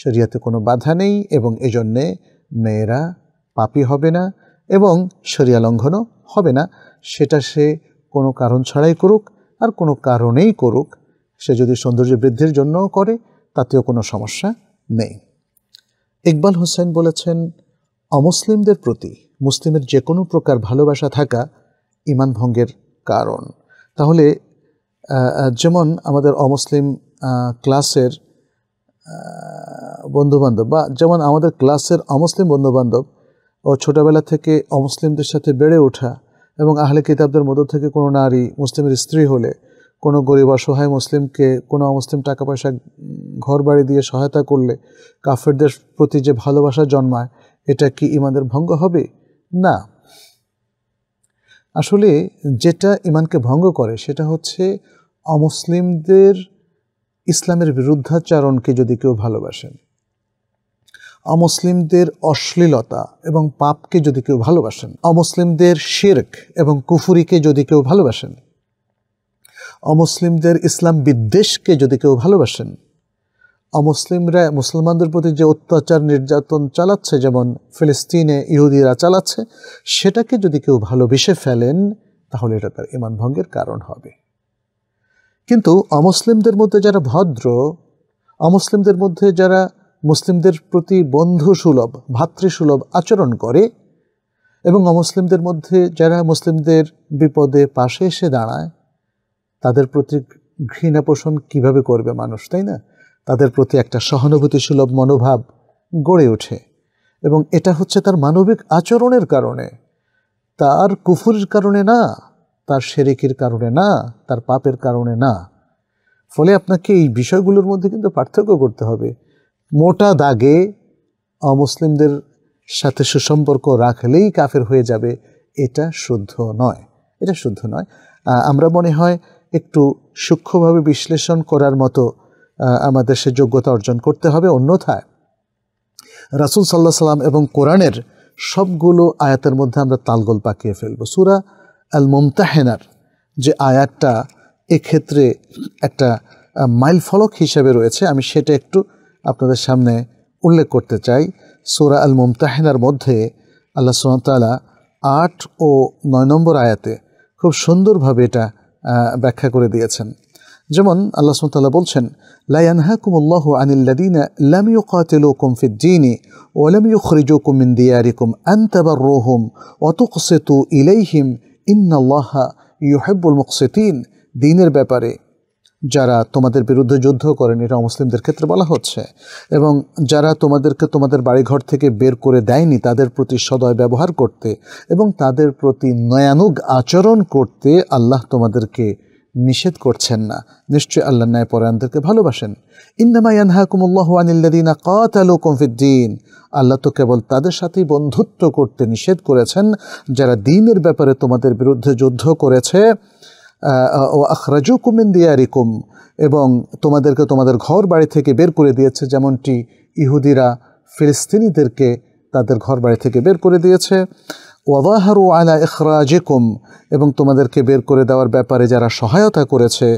A: শরিয়াতে কোনো বাধা নেই এবং এজন্যে মেয়েরা পাপি হবে না এবং শরিয়া লঙ্ঘনও হবে না সেটা সে কোনো কারণ ছাড়াই করুক আর কোনো কারণেই করুক সে যদি সৌন্দর্য বৃদ্ধির জন্যও করে তাতেও কোনো সমস্যা নেই ইকবাল হোসেন বলেছেন অমুসলিমদের প্রতি মুসলিমের যে কোনো প্রকার ভালোবাসা থাকা ইমান ভঙ্গের কারণ তাহলে যেমন আমাদের অমুসলিম ক্লাসের বন্ধুবান্ধব বা যেমন আমাদের ক্লাসের অমুসলিম বন্ধুবান্ধব ও ছোটোবেলা থেকে অমুসলিমদের সাথে বেড়ে ওঠা এবং আহলে কিতাবদের মধ্য থেকে কোনো নারী মুসলিমের স্ত্রী হলে কোনো গরিব অসহায় মুসলিমকে কোনো অমুসলিম টাকা পয়সা ঘর বাড়ি দিয়ে সহায়তা করলে কাফেরদের প্রতি যে ভালোবাসা জন্মায় এটা কি ইমানদের ভঙ্গ হবে না আসলে যেটা ইমানকে ভঙ্গ করে সেটা হচ্ছে অমুসলিমদের ইসলামের বিরুদ্ধাচারণকে যদি কেউ ভালোবাসেন অমুসলিমদের অশ্লীলতা এবং পাপকে যদি কেউ ভালোবাসেন অমুসলিমদের শেরক এবং কুফুরিকে যদি কেউ ভালোবাসেন অমুসলিমদের ইসলাম বিদ্বেষকে যদি কেউ ভালোবাসেন অমুসলিমরা মুসলমানদের প্রতি যে অত্যাচার নির্যাতন চালাচ্ছে যেমন ফিলিস্তিনে ইহুদিরা চালাচ্ছে সেটাকে যদি কেউ ভালোবেসে ফেলেন তাহলে এটা তার ইমান ভঙ্গের কারণ হবে কিন্তু অমুসলিমদের মধ্যে যারা ভদ্র অমুসলিমদের মধ্যে যারা মুসলিমদের প্রতি বন্ধু সুলভ ভাতৃসুলভ আচরণ করে এবং অমুসলিমদের মধ্যে যারা মুসলিমদের বিপদে পাশে এসে দাঁড়ায় তাদের প্রতি ঘৃণা পোষণ কীভাবে করবে মানুষ তাই না তাদের প্রতি একটা সহানুভূতি সুলভ মনোভাব গড়ে ওঠে এবং এটা হচ্ছে তার মানবিক আচরণের কারণে তার কুফুরির কারণে না তার সেরেকির কারণে না তার পাপের কারণে না ফলে আপনাকে এই বিষয়গুলোর মধ্যে কিন্তু পার্থক্য করতে হবে মোটা দাগে অমুসলিমদের সাথে সুসম্পর্ক রাখলেই কাফের হয়ে যাবে এটা শুদ্ধ নয় এটা শুদ্ধ নয় আমরা মনে হয় একটু সূক্ষ্মভাবে বিশ্লেষণ করার মতো আমাদের সে যোগ্যতা অর্জন করতে হবে অন্যথায় রাসুল সাল্লাহ সাল্লাম এবং কোরআনের সবগুলো আয়াতের মধ্যে আমরা তালগোল পাকিয়ে ফেলবো সুরা আল মমতাহেনার যে আয়াতটা এক্ষেত্রে একটা মাইল ফলক হিসাবে রয়েছে আমি সেটা একটু আপনাদের সামনে উল্লেখ করতে চাই সোরা আল মমতাহেনার মধ্যে আল্লাহ সোহাতালা আট ও নয় নম্বর আয়াতে খুব সুন্দরভাবে এটা ব্যাখ্যা করে দিয়েছেন যেমন আল্লাহ সুমতাল্লাহ বলছেন লায়ানহাকুমুল্লাহ আনিল্লাদিন লামিউ কাতিলুকুম ফিদ্দিনি ওয়ালামিউ খরিজুকুম মিন দিয়ারিকুম আনতাবার রোহুম সেতু ইলাইহিম ইন্নাল্লাহা ইউহেব্বুল মুকসিতিন দিনের ব্যাপারে যারা তোমাদের বিরুদ্ধে যুদ্ধ করেন এটা মুসলিমদের ক্ষেত্রে বলা হচ্ছে এবং যারা তোমাদেরকে তোমাদের বাড়িঘর থেকে বের করে দেয়নি তাদের প্রতি সদয় ব্যবহার করতে এবং তাদের প্রতি নয়ানুগ আচরণ করতে আল্লাহ তোমাদেরকে নিষেধ করছেন না নিশ্চয়ই আল্লাহ ন্যায় পরায়ণদেরকে ভালোবাসেন ইন্নামায়ান আল্লাহ তো কেবল তাদের সাথেই বন্ধুত্ব করতে নিষেধ করেছেন যারা দিনের ব্যাপারে তোমাদের বিরুদ্ধে যুদ্ধ করেছে ও আখরাজু কুমিন দিয়ারিকুম এবং তোমাদেরকে তোমাদের ঘর বাড়ি থেকে বের করে দিয়েছে যেমনটি ইহুদিরা ফিলিস্তিনিদেরকে তাদের ঘর বাড়ি থেকে বের করে দিয়েছে ওয়াহারু আলা ইখরাজিকুম এবং তোমাদেরকে বের করে দেওয়ার ব্যাপারে যারা সহায়তা করেছে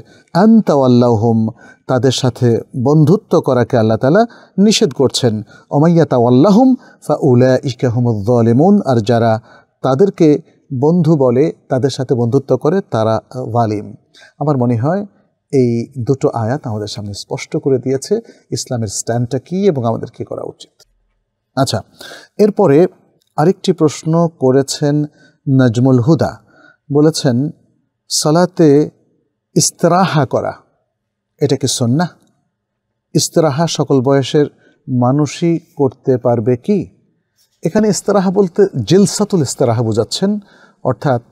A: আন্তাওয়াল্লাহম তাদের সাথে বন্ধুত্ব করাকে আল্লাহ তালা নিষেধ করছেন অমাইয়াতা আল্লাহম ফা উলা আর যারা তাদেরকে বন্ধু বলে তাদের সাথে বন্ধুত্ব করে তারা ওয়ালিম আমার মনে হয় এই দুটো আয়াত আমাদের সামনে স্পষ্ট করে দিয়েছে ইসলামের স্ট্যান্ডটা কী এবং আমাদের কী করা উচিত আচ্ছা এরপরে আরেকটি প্রশ্ন করেছেন নাজমুল হুদা বলেছেন সালাতে ইস্তরাহা করা এটা কি সন্না ইস্তরাহা সকল বয়সের মানুষই করতে পারবে কি এখানে ইস্তরাহা বলতে জেলসাতুল ইস্তরাহা বোঝাচ্ছেন অর্থাৎ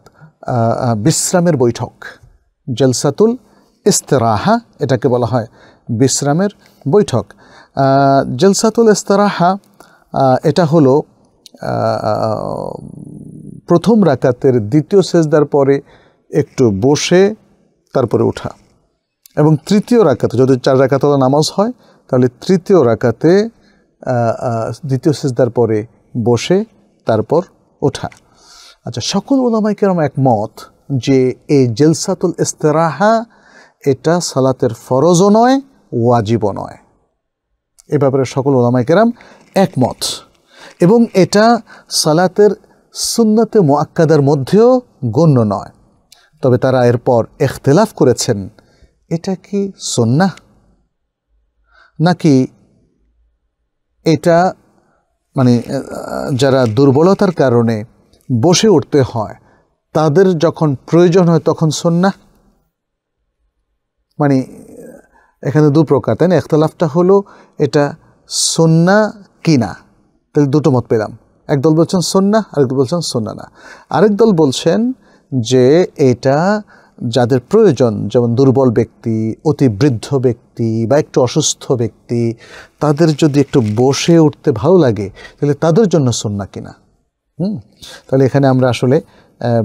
A: বিশ্রামের বৈঠক জেলসাতুল ইস্তরাহা এটাকে বলা হয় বিশ্রামের বৈঠক জেলসাতুল ইস্তরাহা এটা হলো প্রথম রাকাতের দ্বিতীয় সেজদার পরে একটু বসে তারপরে ওঠা এবং তৃতীয় রাকাতে যদি চার রাকাতে নামাজ হয় তাহলে তৃতীয় রাকাতে দ্বিতীয় সেজদার পরে বসে তারপর ওঠা আচ্ছা সকল ওলামাই কেরম একমত যে এই জেলসাতুল ইস্তেরাহা এটা সালাতের ফরজও নয় ওয়াজিবও নয় এ ব্যাপারে সকল ওলামাই একমত এবং এটা সালাতের সুন্নতে মোয়াক্কাদার মধ্যেও গণ্য নয় তবে তারা এরপর এখতেলাফ করেছেন এটা কি সন্না নাকি এটা মানে যারা দুর্বলতার কারণে বসে উঠতে হয় তাদের যখন প্রয়োজন হয় তখন সন্না মানে এখানে দু প্রকার তাই না এখতলাফটা হলো এটা সন্না কিনা তাহলে দুটো মত পেলাম একদল বলছেন সন্না আরেক দল বলছেন সন্না না আরেক দল বলছেন যে এটা যাদের প্রয়োজন যেমন দুর্বল ব্যক্তি অতি বৃদ্ধ ব্যক্তি বা একটু অসুস্থ ব্যক্তি তাদের যদি একটু বসে উঠতে ভালো লাগে তাহলে তাদের জন্য সন্না কিনা হুম তাহলে এখানে আমরা আসলে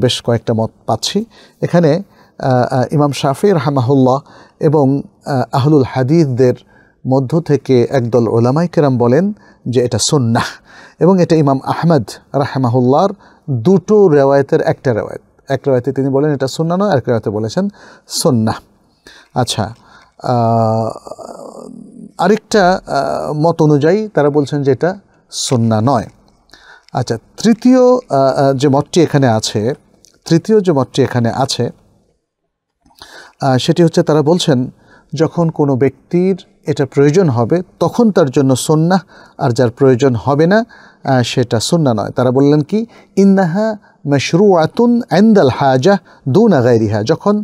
A: বেশ কয়েকটা মত পাচ্ছি এখানে ইমাম শাফি রহমাহুল্লাহ এবং আহলুল হাদিদদের মধ্য থেকে একদল ওলামাই কেরাম বলেন যে এটা সুন্নাহ এবং এটা ইমাম আহমেদ রাহেমাহুল্লার দুটো রেওয়ায়তের একটা রেওয়ায়ত এক রেওয়ায়তে তিনি বলেন এটা সুন্না নয় এক রেওয়ায়তে বলেছেন সন্না আচ্ছা আরেকটা মত অনুযায়ী তারা বলছেন যে এটা সন্না নয় আচ্ছা তৃতীয় যে মতটি এখানে আছে তৃতীয় যে মতটি এখানে আছে সেটি হচ্ছে তারা বলছেন যখন কোনো ব্যক্তির এটা প্রয়োজন হবে তখন তার জন্য সন্না আর যার প্রয়োজন হবে না সেটা সন্না নয় তারা বললেন কি ইন্দাহা মেশরু আতুন আন্দাল হাজা দুনা গাইরিহা যখন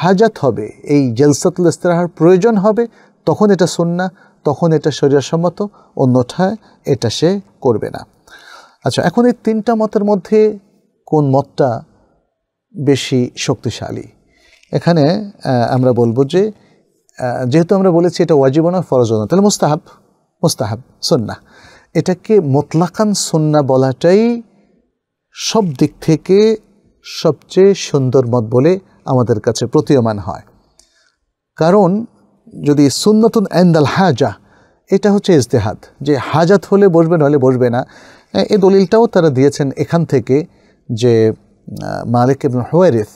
A: হাজাত হবে এই জেলসাতুল ইস্তরাহার প্রয়োজন হবে তখন এটা সন্না তখন এটা শরীরসম্মত অন্যথায় এটা সে করবে না আচ্ছা এখন এই তিনটা মতের মধ্যে কোন মতটা বেশি শক্তিশালী এখানে আমরা বলবো যে যেহেতু আমরা বলেছি এটা ওয়াজিবনা ফরজ না তাহলে মোস্তাহাব মোস্তাহাব সন্না এটাকে মোতলাকান সন্না বলাটাই সব দিক থেকে সবচেয়ে সুন্দর মত বলে আমাদের কাছে প্রতীয়মান হয় কারণ যদি সুন্নতুন এন্দাল হাজা এটা হচ্ছে ইজতেহাদ যে হাজাত হলে বসবে নাহলে বসবে না এ দলিলটাও তারা দিয়েছেন এখান থেকে যে মালিক এবং হোয়ারিস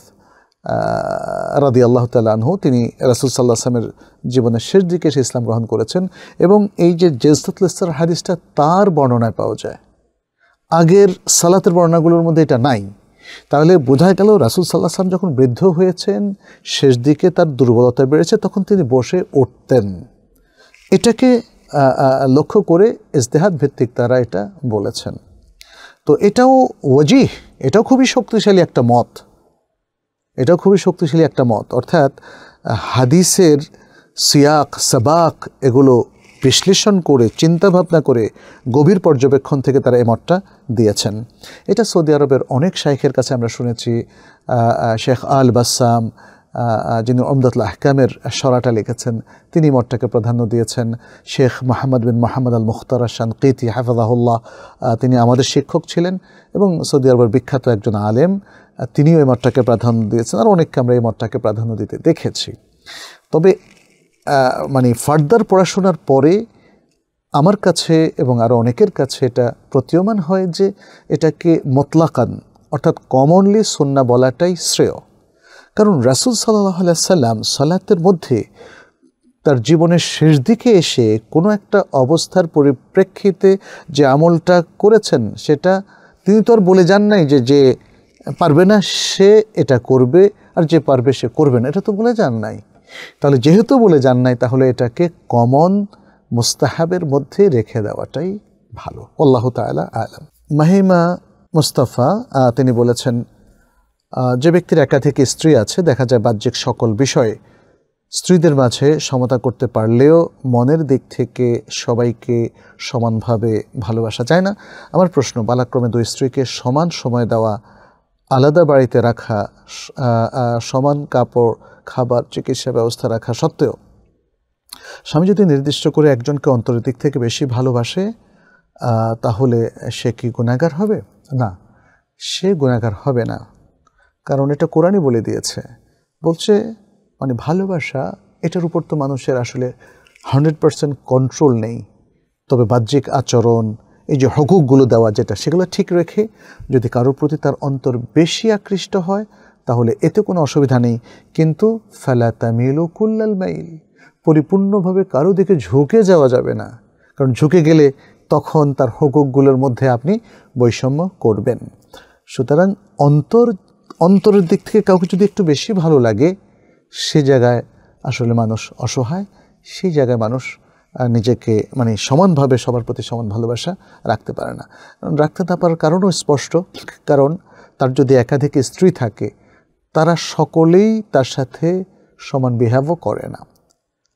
A: রাদি আল্লাহ তাল্লাহু তিনি রাসুল সাল্লাহ আসলামের জীবনের শেষ দিকে সে ইসলাম গ্রহণ করেছেন এবং এই যে জেজতুল ইসলার হাদিসটা তার বর্ণনায় পাওয়া যায় আগের সালাতের বর্ণনাগুলোর মধ্যে এটা নাই তাহলে বোঝা গেল রাসুল সাল্লাহ সাল্লাম যখন বৃদ্ধ হয়েছেন শেষ দিকে তার দুর্বলতা বেড়েছে তখন তিনি বসে উঠতেন এটাকে লক্ষ্য করে ইজতেহাদ ভিত্তিক তারা এটা বলেছেন তো এটাও ওজিহ এটাও খুবই শক্তিশালী একটা মত এটাও খুবই শক্তিশালী একটা মত অর্থাৎ হাদিসের সিয়াক সাবাক এগুলো বিশ্লেষণ করে চিন্তা ভাবনা করে গভীর পর্যবেক্ষণ থেকে তারা এই মতটা দিয়েছেন এটা সৌদি আরবের অনেক শাইখের কাছে আমরা শুনেছি শেখ আল বাসাম যিনি অমদাতুল আহকামের সরাটা লিখেছেন তিনি মঠটাকে প্রাধান্য দিয়েছেন শেখ মোহাম্মদ বিন মোহাম্মদ আল মুখতার আসান কীতি হাফাজাহুল্লাহ তিনি আমাদের শিক্ষক ছিলেন এবং সৌদি আরবের বিখ্যাত একজন আলেম তিনিও এই মঠটাকে প্রাধান্য দিয়েছেন আর অনেককে আমরা এই মঠটাকে প্রাধান্য দিতে দেখেছি তবে মানে ফার্দার পড়াশোনার পরে আমার কাছে এবং আরও অনেকের কাছে এটা প্রতীয়মান হয় যে এটাকে মতলাকান অর্থাৎ কমনলি সন্না বলাটাই শ্রেয় কারণ রাসুল সাল্লাহ সাল্লাম সালাতের মধ্যে তার জীবনের শেষ দিকে এসে কোনো একটা অবস্থার পরিপ্রেক্ষিতে যে আমলটা করেছেন সেটা তিনি তো আর বলে যান নাই যে যে পারবে না সে এটা করবে আর যে পারবে সে করবে না এটা তো বলে যান নাই তাহলে যেহেতু বলে যান নাই তাহলে এটাকে কমন মুস্তাহাবের মধ্যে রেখে দেওয়াটাই ভালো আল্লাহ তালা আলম মাহিমা মুস্তাফা তিনি বলেছেন যে ব্যক্তির একাধিক স্ত্রী আছে দেখা যায় বাহ্যিক সকল বিষয়ে স্ত্রীদের মাঝে সমতা করতে পারলেও মনের দিক থেকে সবাইকে সমানভাবে ভালোবাসা যায় না আমার প্রশ্ন বালাক্রমে দুই স্ত্রীকে সমান সময় দেওয়া আলাদা বাড়িতে রাখা সমান কাপড় খাবার চিকিৎসা ব্যবস্থা রাখা সত্ত্বেও স্বামী যদি নির্দিষ্ট করে একজনকে অন্তরের দিক থেকে বেশি ভালোবাসে তাহলে সে কি গুণাগার হবে না সে গুণাগার হবে না কারণ এটা কোরআনই বলে দিয়েছে বলছে মানে ভালোবাসা এটার উপর তো মানুষের আসলে হান্ড্রেড পারসেন্ট কন্ট্রোল নেই তবে বাহ্যিক আচরণ এই যে হকুকগুলো দেওয়া যেটা সেগুলো ঠিক রেখে যদি কারোর প্রতি তার অন্তর বেশি আকৃষ্ট হয় তাহলে এতে কোনো অসুবিধা নেই কিন্তু ফেলা ও কুল্লাল মাইল পরিপূর্ণভাবে কারো দিকে ঝুঁকে যাওয়া যাবে না কারণ ঝুঁকে গেলে তখন তার হকুকগুলোর মধ্যে আপনি বৈষম্য করবেন সুতরাং অন্তর অন্তরের দিক থেকে কাউকে যদি একটু বেশি ভালো লাগে সে জায়গায় আসলে মানুষ অসহায় সেই জায়গায় মানুষ নিজেকে মানে সমানভাবে সবার প্রতি সমান ভালোবাসা রাখতে পারে না রাখতে না পারার কারণও স্পষ্ট কারণ তার যদি একাধিক স্ত্রী থাকে তারা সকলেই তার সাথে সমান বিহেভও করে না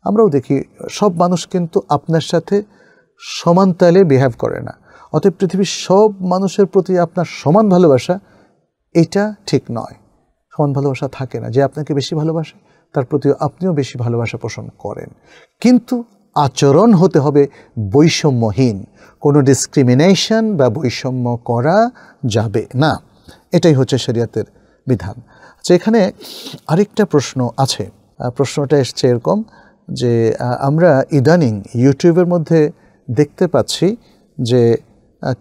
A: আমরাও দেখি সব মানুষ কিন্তু আপনার সাথে সমান তালে বিহেভ করে না অতএব পৃথিবীর সব মানুষের প্রতি আপনার সমান ভালোবাসা এটা ঠিক নয় সমান ভালোবাসা থাকে না যে আপনাকে বেশি ভালোবাসে তার প্রতি আপনিও বেশি ভালোবাসা পোষণ করেন কিন্তু আচরণ হতে হবে বৈষম্যহীন কোনো ডিসক্রিমিনেশন বা বৈষম্য করা যাবে না এটাই হচ্ছে শরিয়াতের বিধান আচ্ছা এখানে আরেকটা প্রশ্ন আছে প্রশ্নটা এসছে এরকম যে আমরা ইদানিং ইউটিউবের মধ্যে দেখতে পাচ্ছি যে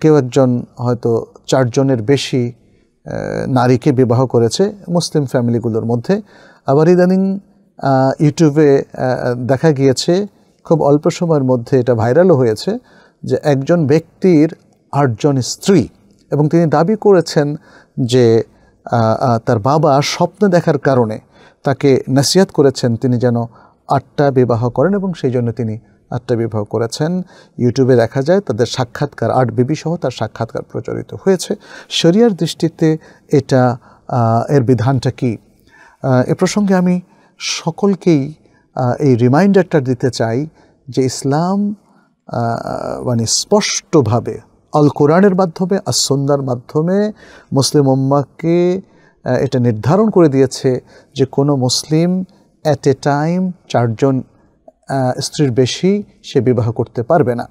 A: কেউ একজন হয়তো চারজনের বেশি নারীকে বিবাহ করেছে মুসলিম ফ্যামিলিগুলোর মধ্যে আবার ইদানিং ইউটিউবে দেখা গিয়েছে খুব অল্প সময়ের মধ্যে এটা ভাইরালও হয়েছে যে একজন ব্যক্তির আটজন স্ত্রী এবং তিনি দাবি করেছেন যে তার বাবা স্বপ্ন দেখার কারণে তাকে নাসিয়াত করেছেন তিনি যেন আটটা বিবাহ করেন এবং সেই জন্য তিনি আটটা বিবাহ করেছেন ইউটিউবে দেখা যায় তাদের সাক্ষাৎকার আট বিবি সহ তার সাক্ষাৎকার প্রচারিত হয়েছে শরিয়ার দৃষ্টিতে এটা এর বিধানটা কি এ প্রসঙ্গে আমি সকলকেই এই রিমাইন্ডারটা দিতে চাই যে ইসলাম মানে স্পষ্টভাবে অল কোরআনের মাধ্যমে আসন্দার মাধ্যমে মুসলিম উম্মাকে এটা নির্ধারণ করে দিয়েছে যে কোনো মুসলিম অ্যাট এ টাইম চারজন স্ত্রীর বেশি সে বিবাহ করতে পারবে না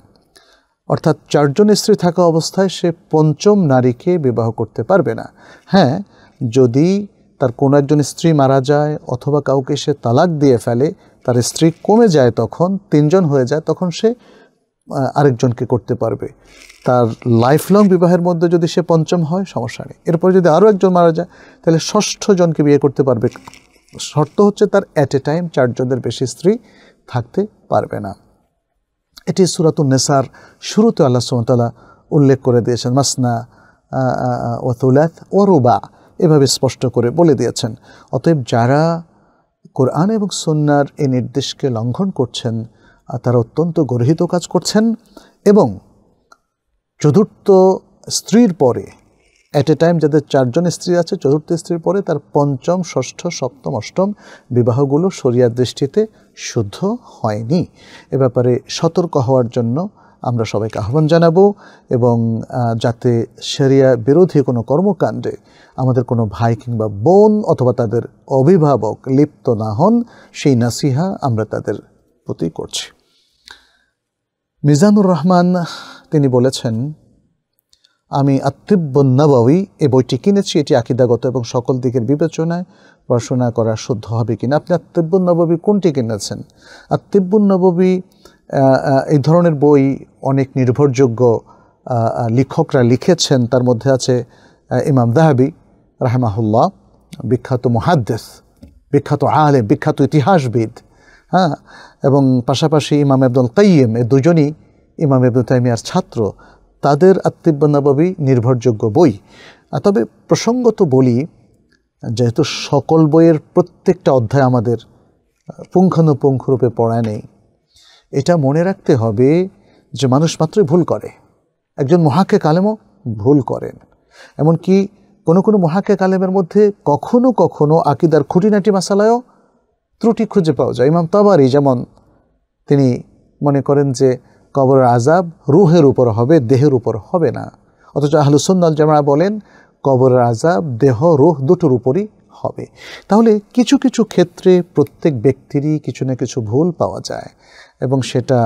A: অর্থাৎ চারজন স্ত্রী থাকা অবস্থায় সে পঞ্চম নারীকে বিবাহ করতে পারবে না হ্যাঁ যদি তার কোনো একজন স্ত্রী মারা যায় অথবা কাউকে সে তালাক দিয়ে ফেলে তার স্ত্রী কমে যায় তখন তিনজন হয়ে যায় তখন সে আরেকজনকে করতে পারবে তার লাইফ লং বিবাহের মধ্যে যদি সে পঞ্চম হয় সমস্যা নেই এরপরে যদি আরও একজন মারা যায় তাহলে ষষ্ঠ জনকে বিয়ে করতে পারবে শর্ত হচ্ছে তার অ্যাট এ টাইম চারজনের বেশি স্ত্রী থাকতে পারবে না এটি সুরাতুল নেসার শুরুতে আল্লাহ সুমতলা উল্লেখ করে দিয়েছেন মাসনা ওয়াতুলাত ও রুবা এভাবে স্পষ্ট করে বলে দিয়েছেন অতএব যারা কোরআন এবং সন্ন্যার এই নির্দেশকে লঙ্ঘন করছেন তারা অত্যন্ত গর্হিত কাজ করছেন এবং চতুর্থ স্ত্রীর পরে অ্যাট এ টাইম যাদের চারজন স্ত্রী আছে চতুর্থ স্ত্রীর পরে তার পঞ্চম ষষ্ঠ সপ্তম অষ্টম বিবাহগুলো শরিয়ার দৃষ্টিতে শুদ্ধ হয়নি এ ব্যাপারে সতর্ক হওয়ার জন্য আমরা সবাইকে আহ্বান জানাবো এবং যাতে সেরিয়া বিরোধী কোনো কর্মকাণ্ডে আমাদের কোনো ভাই কিংবা বোন অথবা তাদের অভিভাবক লিপ্ত না হন সেই নাসিহা আমরা তাদের প্রতি করছি মিজানুর রহমান তিনি বলেছেন আমি আত্মিব্যন্নাবাউই এই বইটি কিনেছি এটি আকিদাগত এবং সকল দিকের বিবেচনায় পড়াশোনা করা শুদ্ধ হবে কিনা আপনি আত্মিব্যন্নবী কোনটি কিনেছেন আত্মিব্যন্নবী এই ধরনের বই অনেক নির্ভরযোগ্য লেখকরা লিখেছেন তার মধ্যে আছে ইমাম দাহাবি রাহমাহুল্লাহ বিখ্যাত মহাদ্দেস বিখ্যাত আলে বিখ্যাত ইতিহাসবিদ হ্যাঁ এবং পাশাপাশি ইমাম আব্দুল কাইম এ দুজনই ইমাম আব্দুল তাইমিয়ার ছাত্র তাদের আত্মিব্য নবাবী নির্ভরযোগ্য বই তবে প্রসঙ্গত বলি যেহেতু সকল বইয়ের প্রত্যেকটা অধ্যায় আমাদের পুঙ্খানুপুঙ্খরূপে পড়া নেই এটা মনে রাখতে হবে যে মানুষ মাত্রই ভুল করে একজন মহাকে কালেমও ভুল করেন এমনকি কোনো কোনো মহাকে কালেমের মধ্যে কখনো কখনো আকিদার খুঁটিনাটি মাসালায়ও ত্রুটি খুঁজে পাওয়া যায় ইমাম তাবারি যেমন তিনি মনে করেন যে কবরের আজাব রুহের উপর হবে দেহের উপর হবে না অথচ আহলুসন্নাল জামা বলেন কবরের আজাব দেহ রুহ দুটোর উপরই হবে তাহলে কিছু কিছু ক্ষেত্রে প্রত্যেক ব্যক্তিরই কিছু না কিছু ভুল পাওয়া যায় এবং সেটা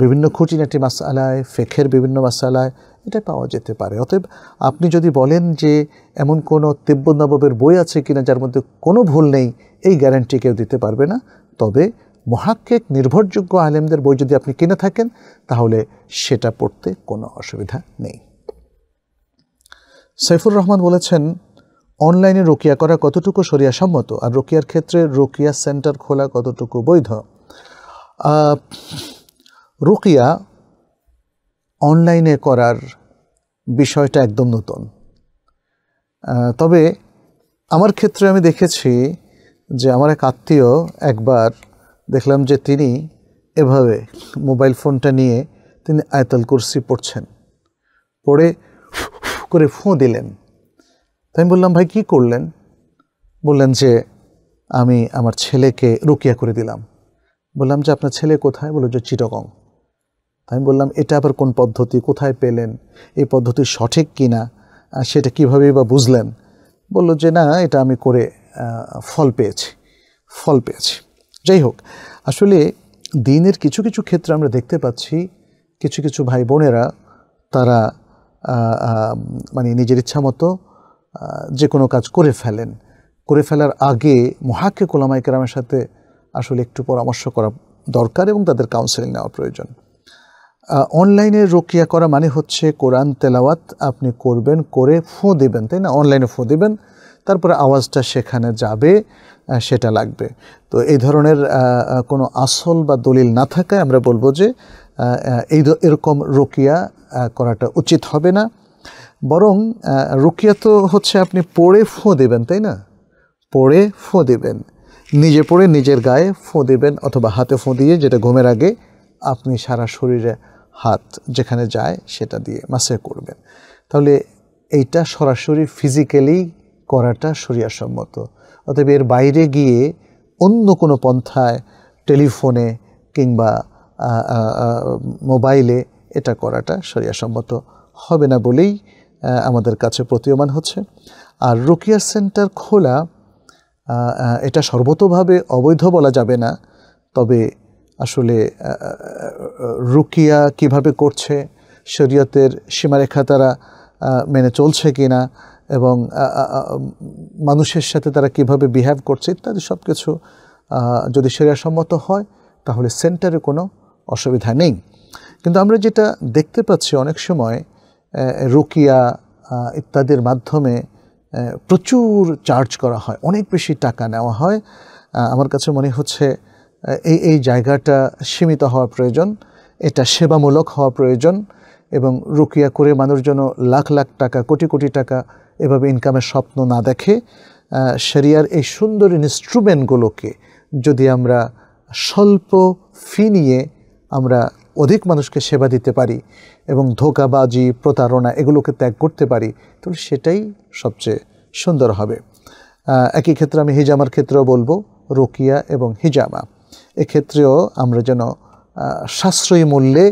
A: বিভিন্ন খুঁটিনাটি মাসালায় ফেখের বিভিন্ন মাসালায় এটা পাওয়া যেতে পারে অতএব আপনি যদি বলেন যে এমন কোনো তিব্বত নবাবের বই আছে কিনা যার মধ্যে কোনো ভুল নেই এই গ্যারান্টি কেউ দিতে পারবে না তবে মহাক্ষেক নির্ভরযোগ্য আলেমদের বই যদি আপনি কিনে থাকেন তাহলে সেটা পড়তে কোনো অসুবিধা নেই সাইফুর রহমান বলেছেন অনলাইনে রোকিয়া করা কতটুকু সরিয়া সম্মত আর রোকিয়ার ক্ষেত্রে রোকিয়া সেন্টার খোলা কতটুকু বৈধ রোকিয়া অনলাইনে করার বিষয়টা একদম নতুন তবে আমার ক্ষেত্রে আমি দেখেছি যে আমার এক আত্মীয় একবার দেখলাম যে তিনি এভাবে মোবাইল ফোনটা নিয়ে তিনি আয়তাল কুরসি পড়ছেন পড়ে করে ফোঁ দিলেন তাই আমি বললাম ভাই কি করলেন বললেন যে আমি আমার ছেলেকে রুকিয়া করে দিলাম বললাম যে আপনার ছেলে কোথায় বলল যে চিটকং আমি বললাম এটা আবার কোন পদ্ধতি কোথায় পেলেন এই পদ্ধতি সঠিক কি না সেটা কীভাবেই বা বুঝলেন বলল যে না এটা আমি করে ফল পেয়েছি ফল পেয়েছি যাই হোক আসলে দিনের কিছু কিছু ক্ষেত্রে আমরা দেখতে পাচ্ছি কিছু কিছু ভাই বোনেরা তারা মানে নিজের ইচ্ছা মতো যে কোনো কাজ করে ফেলেন করে ফেলার আগে মহাকে কোলামাই কেরামের সাথে আসলে একটু পরামর্শ করা দরকার এবং তাদের কাউন্সেলিং নেওয়া প্রয়োজন অনলাইনে রোকিয়া করা মানে হচ্ছে কোরআন তেলাওয়াত আপনি করবেন করে ফোঁ দেবেন তাই না অনলাইনে ফোঁ দেবেন তারপরে আওয়াজটা সেখানে যাবে সেটা লাগবে তো এই ধরনের কোনো আসল বা দলিল না থাকায় আমরা বলবো যে এই এরকম রোকিয়া করাটা উচিত হবে না বরং রুকিয়া তো হচ্ছে আপনি পড়ে ফোঁ দেবেন তাই না পড়ে ফোঁ দেবেন নিজে পড়ে নিজের গায়ে ফোঁ দেবেন অথবা হাতে ফোঁ দিয়ে যেটা ঘুমের আগে আপনি সারা শরীরে হাত যেখানে যায় সেটা দিয়ে মাসে করবেন তাহলে এইটা সরাসরি ফিজিক্যালি করাটা সম্মত অতএব এর বাইরে গিয়ে অন্য কোনো পন্থায় টেলিফোনে কিংবা মোবাইলে এটা করাটা সম্মত হবে না বলেই আমাদের কাছে প্রতীয়মান হচ্ছে আর রোকিয়া সেন্টার খোলা এটা সর্বতভাবে অবৈধ বলা যাবে না তবে আসলে রুকিয়া কিভাবে করছে শরীয়তের সীমারেখা তারা মেনে চলছে কি না এবং মানুষের সাথে তারা কিভাবে বিহেভ করছে ইত্যাদি সব কিছু যদি সম্মত হয় তাহলে সেন্টারে কোনো অসুবিধা নেই কিন্তু আমরা যেটা দেখতে পাচ্ছি অনেক সময় রুকিয়া ইত্যাদির মাধ্যমে প্রচুর চার্জ করা হয় অনেক বেশি টাকা নেওয়া হয় আমার কাছে মনে হচ্ছে এই এই জায়গাটা সীমিত হওয়া প্রয়োজন এটা সেবামূলক হওয়া প্রয়োজন এবং রুকিয়া করে মানুষ যেন লাখ লাখ টাকা কোটি কোটি টাকা এভাবে ইনকামের স্বপ্ন না দেখে শরিয়ার এই সুন্দর ইনস্ট্রুমেন্টগুলোকে যদি আমরা স্বল্প ফি নিয়ে আমরা অধিক মানুষকে সেবা দিতে পারি এবং ধোকাবাজি প্রতারণা এগুলোকে ত্যাগ করতে পারি তাহলে সেটাই সবচেয়ে সুন্দর হবে একই ক্ষেত্রে আমি হিজামার ক্ষেত্রেও বলবো রোকিয়া এবং হিজামা এক্ষেত্রেও আমরা যেন সাশ্রয়ী মূল্যে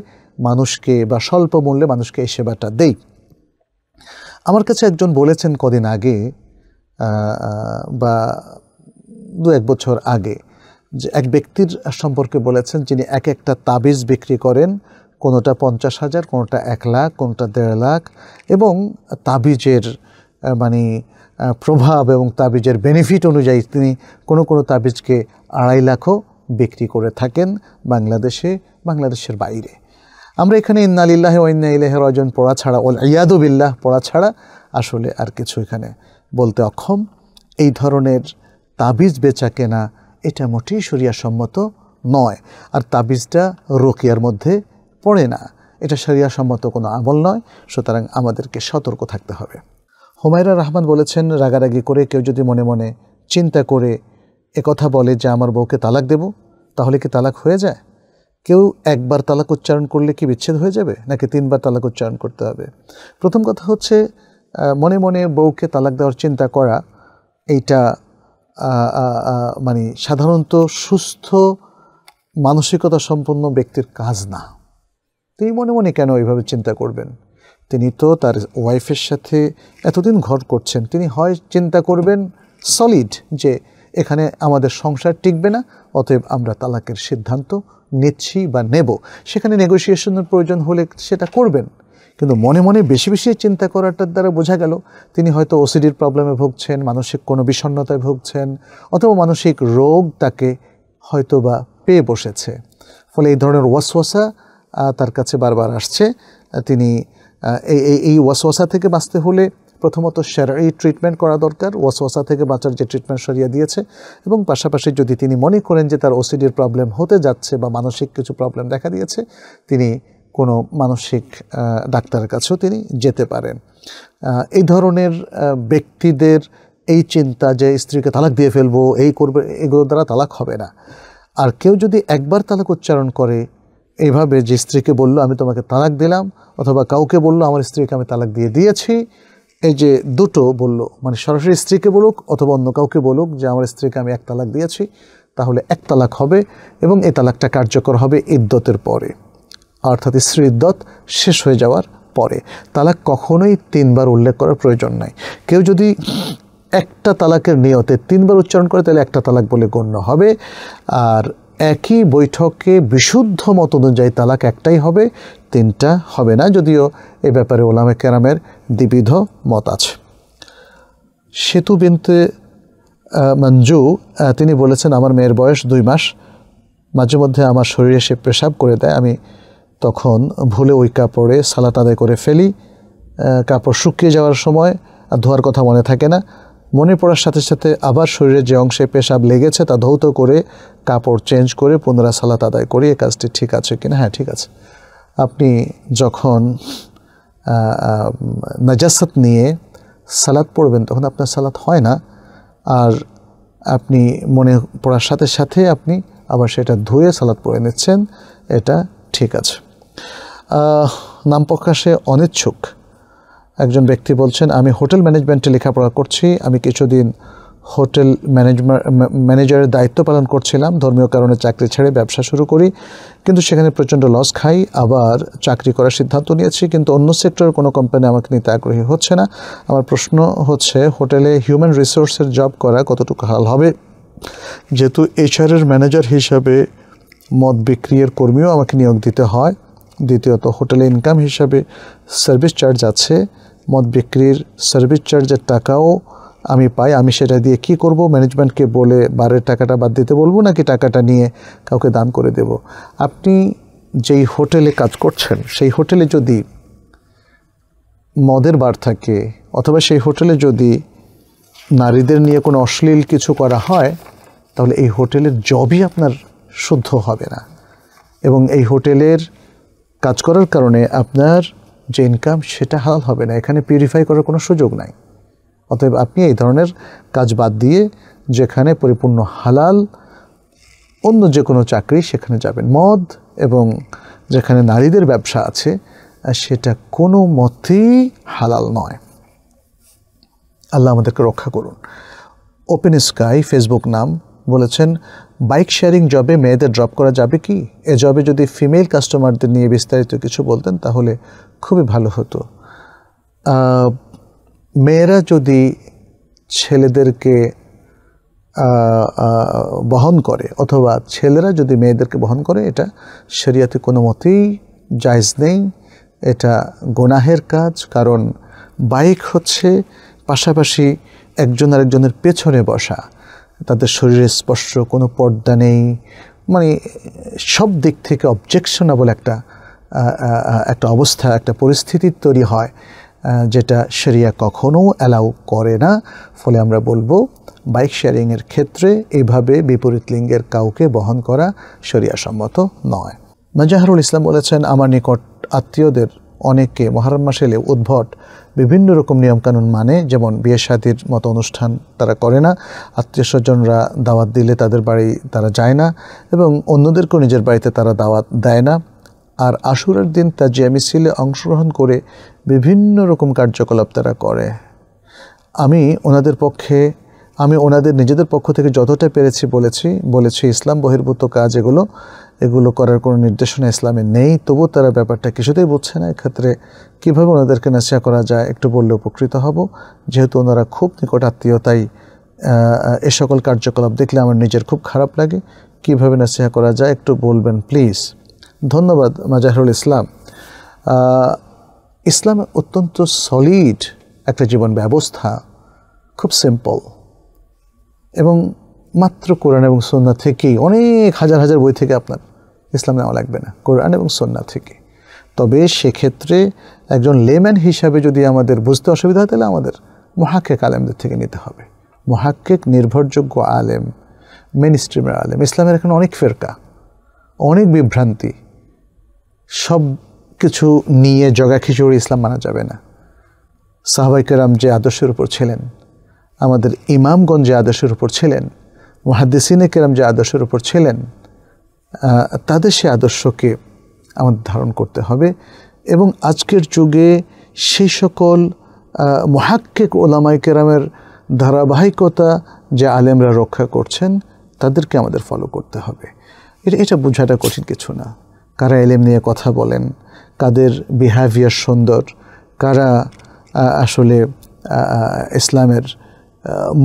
A: মানুষকে বা স্বল্প মূল্যে মানুষকে এই সেবাটা দেই আমার কাছে একজন বলেছেন কদিন আগে বা দু এক বছর আগে যে এক ব্যক্তির সম্পর্কে বলেছেন যিনি এক একটা তাবিজ বিক্রি করেন কোনোটা পঞ্চাশ হাজার কোনোটা এক লাখ কোনোটা দেড় লাখ এবং তাবিজের মানে প্রভাব এবং তাবিজের বেনিফিট অনুযায়ী তিনি কোনো কোনো তাবিজকে আড়াই লাখও বিক্রি করে থাকেন বাংলাদেশে বাংলাদেশের বাইরে আমরা এখানে ইন্নালিল্লাহ ও ইন্না ইলাহ রজন পড়া ছাড়া ওল ইয়াদুবিল্লাহ পড়া ছাড়া আসলে আর কিছু এখানে বলতে অক্ষম এই ধরনের তাবিজ বেচা কেনা এটা মোটেই সম্মত নয় আর তাবিজটা রোকিয়ার মধ্যে পড়ে না এটা সম্মত কোনো আমল নয় সুতরাং আমাদেরকে সতর্ক থাকতে হবে হুমায়রা রহমান বলেছেন রাগারাগি করে কেউ যদি মনে মনে চিন্তা করে একথা বলে যে আমার বউকে তালাক দেব তাহলে কি তালাক হয়ে যায় কেউ একবার তালাক উচ্চারণ করলে কি বিচ্ছেদ হয়ে যাবে নাকি তিনবার তালাক উচ্চারণ করতে হবে প্রথম কথা হচ্ছে মনে মনে বউকে তালাক দেওয়ার চিন্তা করা এইটা মানে সাধারণত সুস্থ মানসিকতা সম্পন্ন ব্যক্তির কাজ না তিনি মনে মনে কেন এইভাবে চিন্তা করবেন তিনি তো তার ওয়াইফের সাথে এতদিন ঘর করছেন তিনি হয় চিন্তা করবেন সলিড যে এখানে আমাদের সংসার টিকবে না অতএব আমরা তালাকের সিদ্ধান্ত নিচ্ছি বা নেব সেখানে নেগোসিয়েশনের প্রয়োজন হলে সেটা করবেন কিন্তু মনে মনে বেশি বেশি চিন্তা করাটার দ্বারা বোঝা গেল তিনি হয়তো ওসিডির প্রবলেমে ভুগছেন মানসিক কোনো বিষণ্নতায় ভুগছেন অথবা মানসিক রোগ তাকে হয়তো বা পেয়ে বসেছে ফলে এই ধরনের ওয়াসওয়াসা তার কাছে বারবার আসছে তিনি এই এই ওয়াসওয়াসা থেকে বাঁচতে হলে প্রথমত এই ট্রিটমেন্ট করা দরকার ওয়াসওয়াসা থেকে বাঁচার যে ট্রিটমেন্ট সরিয়ে দিয়েছে এবং পাশাপাশি যদি তিনি মনে করেন যে তার ওসিডির প্রবলেম হতে যাচ্ছে বা মানসিক কিছু প্রবলেম দেখা দিয়েছে তিনি কোনো মানসিক ডাক্তারের কাছেও তিনি যেতে পারেন এই ধরনের ব্যক্তিদের এই চিন্তা যে স্ত্রীকে তালাক দিয়ে ফেলবো এই করবে এগুলো দ্বারা তালাক হবে না আর কেউ যদি একবার তালাক উচ্চারণ করে এইভাবে যে স্ত্রীকে বললো আমি তোমাকে তালাক দিলাম অথবা কাউকে বললো আমার স্ত্রীকে আমি তালাক দিয়ে দিয়েছি এই যে দুটো বলল মানে সরাসরি স্ত্রীকে বলুক অথবা অন্য কাউকে বলুক যে আমার স্ত্রীকে আমি এক তালাক দিয়েছি তাহলে এক তালাক হবে এবং এ তালাকটা কার্যকর হবে ইদ্যতের পরে অর্থাৎ স্ত্রী ইদ্যত শেষ হয়ে যাওয়ার পরে তালাক কখনোই তিনবার উল্লেখ করার প্রয়োজন নাই কেউ যদি একটা তালাকের নিয়তে তিনবার উচ্চারণ করে তাহলে একটা তালাক বলে গণ্য হবে আর একই বৈঠকে বিশুদ্ধ মত অনুযায়ী তালাক একটাই হবে তিনটা হবে না যদিও এ ব্যাপারে ওলামে কেরামের দ্বিবিধ মত আছে সেতু বিনতে মঞ্জু তিনি বলেছেন আমার মেয়ের বয়স দুই মাস মাঝে মধ্যে আমার শরীরে সে পেশাব করে দেয় আমি তখন ভুলে ওই কাপড়ে সালাত আদায় করে ফেলি কাপড় শুকিয়ে যাওয়ার সময় আর ধোয়ার কথা মনে থাকে না মনে পড়ার সাথে সাথে আবার শরীরে যে অংশে পেশাব লেগেছে তা ধৌত করে কাপড় চেঞ্জ করে পুনরায় সালাত আদায় করি এ কাজটি ঠিক আছে কিনা হ্যাঁ ঠিক আছে আপনি যখন নাজাসাত নিয়ে সালাদ পড়বেন তখন আপনার সালাদ হয় না আর আপনি মনে পড়ার সাথে সাথে আপনি আবার সেটা ধুয়ে সালাদ পড়ে নিচ্ছেন এটা ঠিক আছে নাম প্রকাশে অনিচ্ছুক একজন ব্যক্তি বলছেন আমি হোটেল ম্যানেজমেন্টে লেখাপড়া করছি আমি কিছুদিন হোটেল ম্যানেজারের দায়িত্ব পালন করছিলাম ধর্মীয় কারণে চাকরি ছেড়ে ব্যবসা শুরু করি কিন্তু সেখানে প্রচণ্ড লস খাই আবার চাকরি করার সিদ্ধান্ত নিয়েছি কিন্তু অন্য সেক্টরের কোনো কোম্পানি আমাকে নিতে আগ্রহী হচ্ছে না আমার প্রশ্ন হচ্ছে হোটেলে হিউম্যান রিসোর্সের জব করা কতটুকু হাল হবে যেহেতু এইচআরের ম্যানেজার হিসাবে মদ বিক্রিয়ের কর্মীও আমাকে নিয়োগ দিতে হয় দ্বিতীয়ত হোটেলে ইনকাম হিসাবে সার্ভিস চার্জ আছে মদ বিক্রির সার্ভিস চার্জের টাকাও আমি পাই আমি সেটা দিয়ে কি করব ম্যানেজমেন্টকে বলে বারের টাকাটা বাদ দিতে বলবো নাকি টাকাটা নিয়ে কাউকে দান করে দেব আপনি যেই হোটেলে কাজ করছেন সেই হোটেলে যদি মদের বার থাকে অথবা সেই হোটেলে যদি নারীদের নিয়ে কোনো অশ্লীল কিছু করা হয় তাহলে এই হোটেলের জবই আপনার শুদ্ধ হবে না এবং এই হোটেলের কাজ করার কারণে আপনার যে ইনকাম সেটা হাল হবে না এখানে পিউরিফাই করার কোনো সুযোগ নাই অতএব আপনি এই ধরনের কাজ বাদ দিয়ে যেখানে পরিপূর্ণ হালাল অন্য যে কোনো চাকরি সেখানে যাবেন মদ এবং যেখানে নারীদের ব্যবসা আছে সেটা কোনো মতেই হালাল নয় আল্লাহ আমাদেরকে রক্ষা করুন ওপেন স্কাই ফেসবুক নাম বলেছেন বাইক শেয়ারিং জবে মেয়েদের ড্রপ করা যাবে কি এ জবে যদি ফিমেল কাস্টমারদের নিয়ে বিস্তারিত কিছু বলতেন তাহলে খুবই ভালো হতো মেয়েরা যদি ছেলেদেরকে বহন করে অথবা ছেলেরা যদি মেয়েদেরকে বহন করে এটা শরিয়াতে কোনো মতেই জায়জ নেই এটা গোনাহের কাজ কারণ বাইক হচ্ছে পাশাপাশি একজন আরেকজনের পেছনে বসা তাদের শরীরে স্পর্শ কোনো পর্দা নেই মানে সব দিক থেকে অবজেকশনেবল একটা একটা অবস্থা একটা পরিস্থিতি তৈরি হয় যেটা শরিয়া কখনও অ্যালাউ করে না ফলে আমরা বলবো বাইক শেয়ারিংয়ের ক্ষেত্রে এভাবে বিপরীত লিঙ্গের কাউকে বহন করা সম্মত নয় নাজাহারুল ইসলাম বলেছেন আমার নিকট আত্মীয়দের অনেকে মহারম মাসে এলে উদ্ভট বিভিন্ন রকম নিয়মকানুন মানে যেমন বিয়ে শাদির মতো অনুষ্ঠান তারা করে না আত্মীয় স্বজনরা দাওয়াত দিলে তাদের বাড়ি তারা যায় না এবং অন্যদেরকেও নিজের বাড়িতে তারা দাওয়াত দেয় না আর আশুরের দিন যে মিছিলে অংশগ্রহণ করে বিভিন্ন রকম কার্যকলাপ তারা করে আমি ওনাদের পক্ষে আমি ওনাদের নিজেদের পক্ষ থেকে যতটা পেরেছি বলেছি বলেছি ইসলাম বহির্ভূত কাজ এগুলো এগুলো করার কোনো নির্দেশনা ইসলামে নেই তবু তারা ব্যাপারটা কিছুতেই বুঝছে না এক্ষেত্রে কীভাবে ওনাদেরকে নেশা করা যায় একটু বললে উপকৃত হব যেহেতু ওনারা খুব নিকট আত্মীয়তাই এ সকল কার্যকলাপ দেখলে আমার নিজের খুব খারাপ লাগে কীভাবে নেশা করা যায় একটু বলবেন প্লিজ ধন্যবাদ মাজাহরুল ইসলাম ইসলাম অত্যন্ত সলিড একটা জীবন ব্যবস্থা খুব সিম্পল এবং মাত্র কোরআন এবং সন্না থেকেই অনেক হাজার হাজার বই থেকে আপনার ইসলাম নেওয়া লাগবে না কোরআন এবং সন্না থেকে তবে সেক্ষেত্রে একজন লেম্যান হিসাবে যদি আমাদের বুঝতে অসুবিধা হয় তাহলে আমাদের মহাক্ষেক আলেমদের থেকে নিতে হবে মহাক্ষেক নির্ভরযোগ্য আলেম মেন স্ট্রিমের আলেম ইসলামের এখানে অনেক ফেরকা অনেক বিভ্রান্তি সব কিছু নিয়ে জগা খিচুড়ি ইসলাম মানা যাবে না সাহবাইকেরাম যে আদর্শের উপর ছিলেন আমাদের ইমামগঞ্জ যে আদর্শের উপর ছিলেন মহাদিসিনে কেরাম যে আদর্শের উপর ছিলেন তাদের সে আদর্শকে আমাদের ধারণ করতে হবে এবং আজকের যুগে সেই সকল মহাক্কেক ওলামাই কেরামের ধারাবাহিকতা যে আলেমরা রক্ষা করছেন তাদেরকে আমাদের ফলো করতে হবে এটা এটা বোঝাটা কঠিন কিছু না কারা এলেম নিয়ে কথা বলেন কাদের বিহেভিয়ার সুন্দর কারা আসলে ইসলামের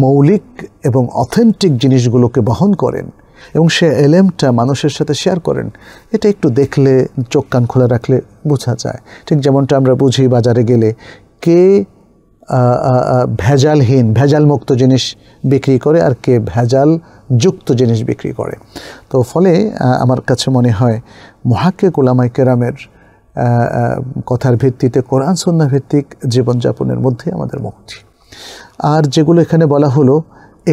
A: মৌলিক এবং অথেন্টিক জিনিসগুলোকে বহন করেন এবং সে এলেমটা মানুষের সাথে শেয়ার করেন এটা একটু দেখলে চোখ কান খোলা রাখলে বোঝা যায় ঠিক যেমনটা আমরা বুঝি বাজারে গেলে কে ভেজালহীন ভেজাল মুক্ত জিনিস বিক্রি করে আর কে ভেজাল যুক্ত জিনিস বিক্রি করে তো ফলে আমার কাছে মনে হয় মহাকে গোলামাই কেরামের কথার ভিত্তিতে কোরআন সন্ধ্যা ভিত্তিক জীবনযাপনের মধ্যে আমাদের মুক্তি আর যেগুলো এখানে বলা হলো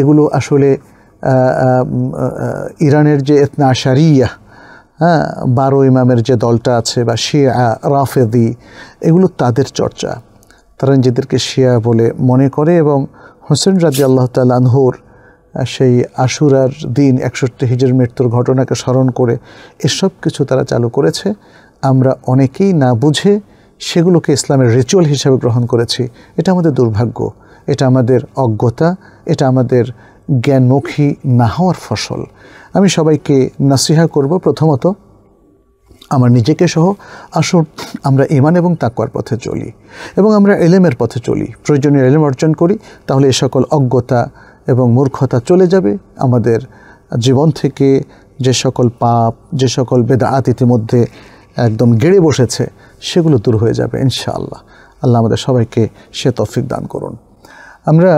A: এগুলো আসলে ইরানের যে এতনা আশারিয়া হ্যাঁ বারো ইমামের যে দলটা আছে বা শিয়া রাফেদি এগুলো তাদের চর্চা তারা নিজেদেরকে শিয়া বলে মনে করে এবং হোসেন রাজি আল্লাহ তাল্লাহর সেই আশুরার দিন একষট্টি হিজের মৃত্যুর ঘটনাকে স্মরণ করে এসব কিছু তারা চালু করেছে আমরা অনেকেই না বুঝে সেগুলোকে ইসলামের রিচুয়াল হিসেবে গ্রহণ করেছি এটা আমাদের দুর্ভাগ্য এটা আমাদের অজ্ঞতা এটা আমাদের জ্ঞানমুখী না হওয়ার ফসল আমি সবাইকে নাসিহা করব প্রথমত আমার নিজেকে সহ আসুন আমরা ইমান এবং তাকুয়ার পথে চলি এবং আমরা এলেমের পথে চলি প্রয়োজনীয় এলেম অর্জন করি তাহলে এ সকল অজ্ঞতা এবং মূর্খতা চলে যাবে আমাদের জীবন থেকে যে সকল পাপ যে সকল বেদাআত ইতিমধ্যে একদম গেড়ে বসেছে সেগুলো দূর হয়ে যাবে ইনশাআল্লাহ আল্লাহ আমাদের সবাইকে সে তফিক দান করুন আমরা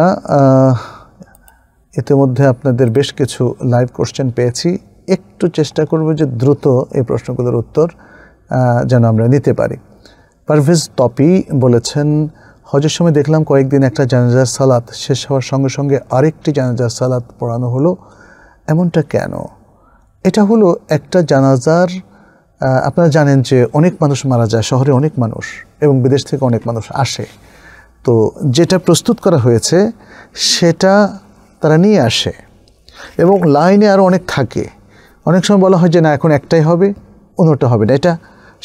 A: ইতিমধ্যে আপনাদের বেশ কিছু লাইভ কোশ্চেন পেয়েছি একটু চেষ্টা করব যে দ্রুত এই প্রশ্নগুলোর উত্তর যেন আমরা নিতে পারি পারভেজ তপি বলেছেন হজের সময় দেখলাম কয়েকদিন একটা জানাজার সালাত শেষ হওয়ার সঙ্গে সঙ্গে আরেকটি জানাজার সালাত পড়ানো হলো এমনটা কেন এটা হলো একটা জানাজার আপনারা জানেন যে অনেক মানুষ মারা যায় শহরে অনেক মানুষ এবং বিদেশ থেকে অনেক মানুষ আসে তো যেটা প্রস্তুত করা হয়েছে সেটা তারা নিয়ে আসে এবং লাইনে আরও অনেক থাকে অনেক সময় বলা হয় যে না এখন একটাই হবে অন্যটা হবে না এটা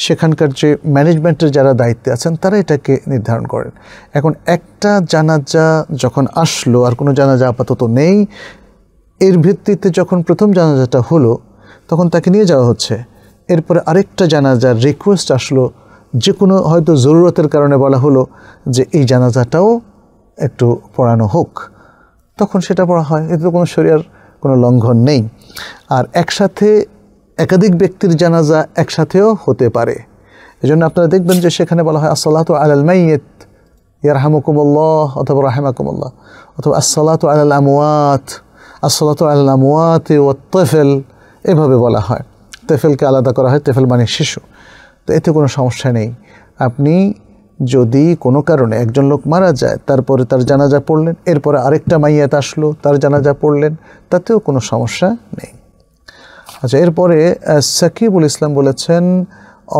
A: সেখানকার যে ম্যানেজমেন্টের যারা দায়িত্বে আছেন তারা এটাকে নির্ধারণ করেন এখন একটা জানাজা যখন আসলো আর কোনো জানাজা আপাতত নেই এর ভিত্তিতে যখন প্রথম জানাজাটা হলো তখন তাকে নিয়ে যাওয়া হচ্ছে এরপরে আরেকটা জানাজার রিকোয়েস্ট আসলো যে কোনো হয়তো জরুরতের কারণে বলা হলো যে এই জানাজাটাও একটু পড়ানো হোক তখন সেটা পড়া হয় এতে কোনো শরীর কোনো লঙ্ঘন নেই আর একসাথে একাধিক ব্যক্তির জানাজা একসাথেও হতে পারে এজন্য আপনারা দেখবেন যে সেখানে বলা হয় আসলাত আলাল মাইয়েত ইয়ারহামুকুমুল্লাহ অথবা রাহেমাকুমল্লাহ অথবা আসলাত আলাল আমওয়াত আসলাত আলাল আমওয়াত ও তেফেল এভাবে বলা হয় তেফেলকে আলাদা করা হয় তেফেল মানে শিশু তো এতে কোনো সমস্যা নেই আপনি যদি কোনো কারণে একজন লোক মারা যায় তারপরে তার জানাজা পড়লেন এরপরে আরেকটা মাইয়াত আসলো তার জানাজা পড়লেন তাতেও কোনো সমস্যা নেই আচ্ছা এরপরে সাকিবুল ইসলাম বলেছেন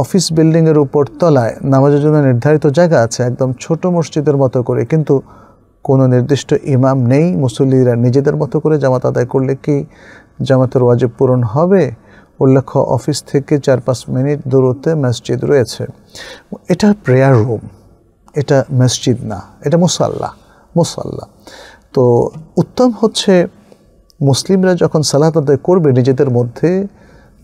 A: অফিস বিল্ডিংয়ের উপর তলায় নামাজের জন্য নির্ধারিত জায়গা আছে একদম ছোট মসজিদের মতো করে কিন্তু কোনো নির্দিষ্ট ইমাম নেই মুসল্লিরা নিজেদের মতো করে জামাত আদায় করলে কি জামাতের ওয়াজিব পূরণ হবে উল্লেখ্য অফিস থেকে চার পাঁচ মিনিট দূরত্বে মসজিদ রয়েছে এটা প্রেয়ার রুম এটা মসজিদ না এটা মুসাল্লা মুসাল্লা তো উত্তম হচ্ছে মুসলিমরা যখন সালাত আদায় করবে নিজেদের মধ্যে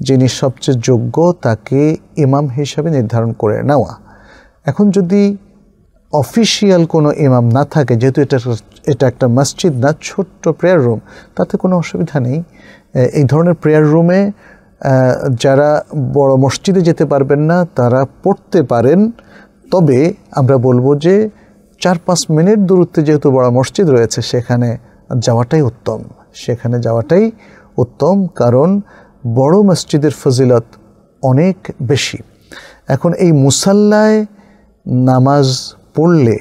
A: যিনি সবচেয়ে যোগ্য তাকে ইমাম হিসাবে নির্ধারণ করে নেওয়া এখন যদি অফিসিয়াল কোনো ইমাম না থাকে যেহেতু এটা এটা একটা মসজিদ না ছোট্ট প্রেয়ার রুম তাতে কোনো অসুবিধা নেই এই ধরনের প্রেয়ার রুমে যারা বড় মসজিদে যেতে পারবেন না তারা পড়তে পারেন তবে আমরা বলবো যে চার পাঁচ মিনিট দূরত্বে যেহেতু বড় মসজিদ রয়েছে সেখানে যাওয়াটাই উত্তম সেখানে যাওয়াটাই উত্তম কারণ বড় মসজিদের ফজিলত অনেক বেশি এখন এই মুসাল্লায় নামাজ পড়লে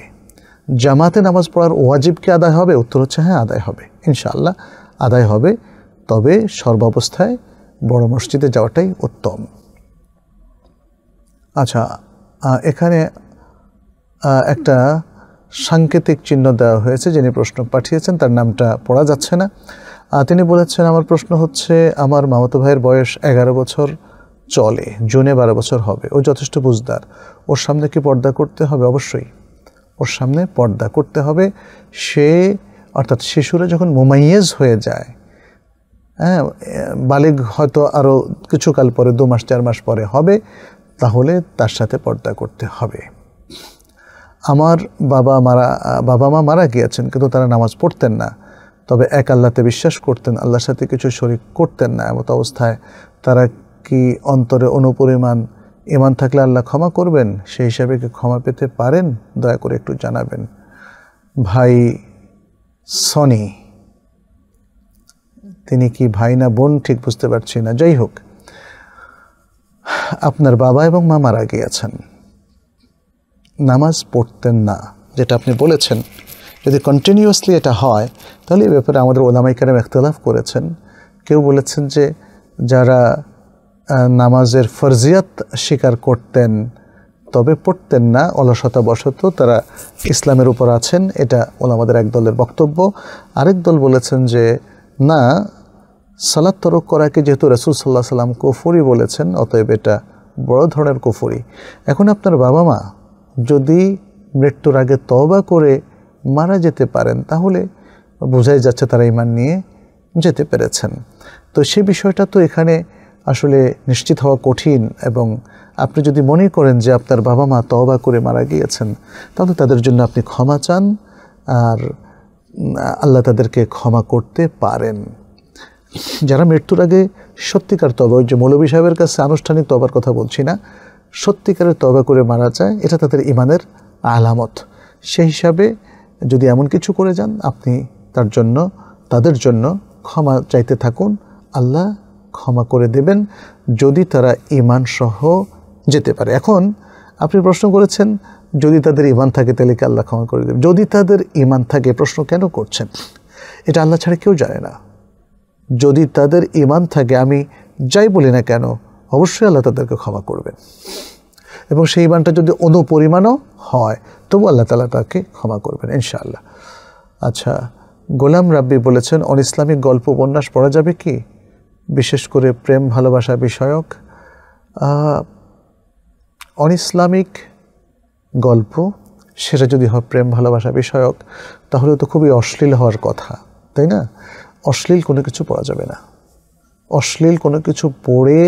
A: জামাতে নামাজ পড়ার ওয়াজিবকে আদায় হবে উত্তর হচ্ছে হ্যাঁ আদায় হবে ইনশাআল্লাহ আদায় হবে তবে সর্বাবস্থায় বড় মসজিদে যাওয়াটাই উত্তম আচ্ছা এখানে একটা সাংকেতিক চিহ্ন দেওয়া হয়েছে যিনি প্রশ্ন পাঠিয়েছেন তার নামটা পড়া যাচ্ছে না তিনি বলেছেন আমার প্রশ্ন হচ্ছে আমার মামাতো ভাইয়ের বয়স এগারো বছর চলে জুনে বারো বছর হবে ও যথেষ্ট বুঝদার ওর সামনে কি পর্দা করতে হবে অবশ্যই ওর সামনে পর্দা করতে হবে সে অর্থাৎ শিশুরা যখন মোমাইয়েজ হয়ে যায় হ্যাঁ বালিক হয়তো আরও কিছুকাল পরে দু মাস চার মাস পরে হবে তাহলে তার সাথে পর্দা করতে হবে আমার বাবা মারা বাবা মা মারা গিয়েছেন কিন্তু তারা নামাজ পড়তেন না তবে এক আল্লাহতে বিশ্বাস করতেন আল্লাহর সাথে কিছু শরিক করতেন না এমত অবস্থায় তারা কি অন্তরে অনুপরিমাণ ইমান থাকলে আল্লাহ ক্ষমা করবেন সেই হিসাবে কি ক্ষমা পেতে পারেন দয়া করে একটু জানাবেন ভাই সনি তিনি কি ভাই না বোন ঠিক বুঝতে পারছি না যাই হোক আপনার বাবা এবং মা মারা গিয়েছেন নামাজ পড়তেন না যেটা আপনি বলেছেন যদি কন্টিনিউয়াসলি এটা হয় তাহলে এই ব্যাপারে আমাদের ওলামাইকারেম একতলাফ করেছেন কেউ বলেছেন যে যারা নামাজের ফরজিয়াত স্বীকার করতেন তবে পড়তেন না অলসতাবশত তারা ইসলামের উপর আছেন এটা ওলামাদের এক দলের বক্তব্য আরেক দল বলেছেন যে না সালাদ তরক করাকে যেহেতু রসুল সাল্লাহ সাল্লাম কুফুরি বলেছেন অতএব এটা বড় ধরনের কুফুরি এখন আপনার বাবা মা যদি মৃত্যুর আগে তবা করে মারা যেতে পারেন তাহলে বোঝাই যাচ্ছে তারা ইমান নিয়ে যেতে পেরেছেন তো সে বিষয়টা তো এখানে আসলে নিশ্চিত হওয়া কঠিন এবং আপনি যদি মনে করেন যে আপনার বাবা মা তবা করে মারা গিয়েছেন তাহলে তাদের জন্য আপনি ক্ষমা চান আর আল্লাহ তাদেরকে ক্ষমা করতে পারেন যারা মৃত্যুর আগে সত্যিকার তবা ওই যে মৌলবী সাহেবের কাছে আনুষ্ঠানিক তবার কথা বলছি না সত্যিকারের তবা করে মারা যায় এটা তাদের ইমানের আলামত সেই হিসাবে যদি এমন কিছু করে যান আপনি তার জন্য তাদের জন্য ক্ষমা চাইতে থাকুন আল্লাহ ক্ষমা করে দেবেন যদি তারা ইমান সহ যেতে পারে এখন আপনি প্রশ্ন করেছেন যদি তাদের ইমান থাকে তাহলে কি আল্লাহ ক্ষমা করে দেবেন যদি তাদের ইমান থাকে প্রশ্ন কেন করছেন এটা আল্লাহ ছাড়া কেউ জানে না যদি তাদের ইমান থাকে আমি যাই বলি না কেন অবশ্যই আল্লাহ তাদেরকে ক্ষমা করবেন এবং সেই ইমানটা যদি অনুপরিমাণও হয় তবু আল্লাহ তালা তাকে ক্ষমা করবেন ইনশাআল্লাহ আচ্ছা গোলাম রাব্বি বলেছেন অন ইসলামিক গল্প উপন্যাস পড়া যাবে কি বিশেষ করে প্রেম ভালোবাসা বিষয়ক অন ইসলামিক গল্প সেটা যদি হয় প্রেম ভালোবাসা বিষয়ক তাহলে তো খুবই অশ্লীল হওয়ার কথা তাই না অশ্লীল কোনো কিছু পড়া যাবে না অশ্লীল কোনো কিছু পড়ে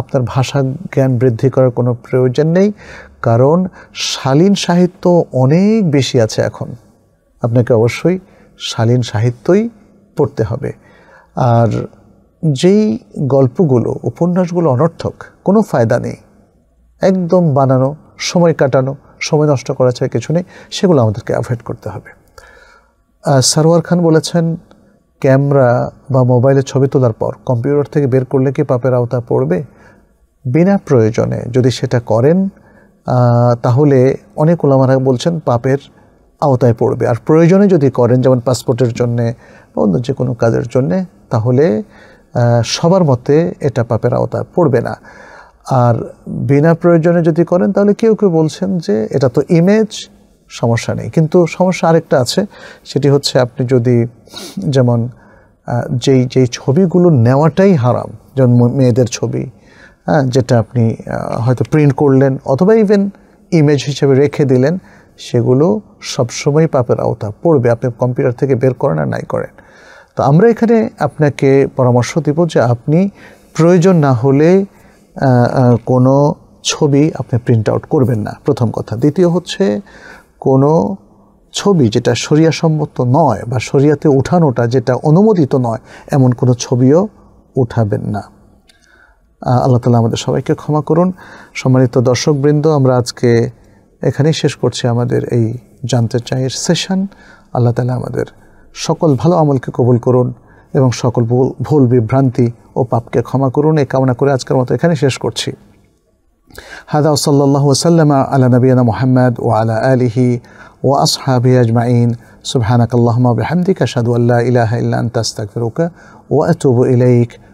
A: আপনার ভাষা জ্ঞান বৃদ্ধি করার কোনো প্রয়োজন নেই কারণ শালীন সাহিত্য অনেক বেশি আছে এখন আপনাকে অবশ্যই শালীন সাহিত্যই পড়তে হবে আর যেই গল্পগুলো উপন্যাসগুলো অনর্থক কোনো ফায়দা নেই একদম বানানো সময় কাটানো সময় নষ্ট করা ছাড়া কিছু নেই সেগুলো আমাদেরকে অ্যাভয়েড করতে হবে সারোয়ার খান বলেছেন ক্যামেরা বা মোবাইলে ছবি তোলার পর কম্পিউটার থেকে বের করলে কি পাপের আওতা পড়বে বিনা প্রয়োজনে যদি সেটা করেন তাহলে অনেক ওলামারা বলছেন পাপের আওতায় পড়বে আর প্রয়োজনে যদি করেন যেমন পাসপোর্টের জন্যে বা অন্য যে কোনো কাজের জন্যে তাহলে সবার মতে এটা পাপের আওতায় পড়বে না আর বিনা প্রয়োজনে যদি করেন তাহলে কেউ কেউ বলছেন যে এটা তো ইমেজ সমস্যা নেই কিন্তু সমস্যা আরেকটা আছে সেটি হচ্ছে আপনি যদি যেমন যেই যেই ছবিগুলো নেওয়াটাই হারাম যেমন মেয়েদের ছবি হ্যাঁ, যেটা আপনি হয়তো প্রিন্ট করলেন অথবা ইভেন ইমেজ হিসেবে রেখে দিলেন সেগুলো সবসময় পাপের আওতা পড়বে আপনি কম্পিউটার থেকে বের করেন আর নাই করেন তো আমরা এখানে আপনাকে পরামর্শ দিব যে আপনি প্রয়োজন না হলে কোনো ছবি আপনি প্রিন্ট আউট করবেন না প্রথম কথা দ্বিতীয় হচ্ছে কোনো ছবি যেটা সম্মত নয় বা শরিয়াতে উঠানোটা যেটা অনুমোদিত নয় এমন কোনো ছবিও উঠাবেন না আল্লাহ তালা আমাদের সবাইকে ক্ষমা করুন সম্মানিত দর্শকবৃন্দ আমরা আজকে এখানেই শেষ করছি আমাদের এই জানতে চাইয়ের সেশন আল্লাহ তালা আমাদের সকল ভালো আমলকে কবুল করুন এবং সকল ভুল ভুল বিভ্রান্তি ও পাপকে ক্ষমা করুন এই কামনা করে আজকের মতো এখানে শেষ করছি হাদা ওসল্লাহ ওসাল্লাম আলা নবীনা মোহাম্মদ ও আলা আলিহি ও আসহাবি আজমাইন সুবহানাক আল্লাহমা বিহামদিক আশাদু আল্লাহ ইলাহ ইল্লা আনতা আস্তাগফিরুকা ওয়া আতুবু ইলাইক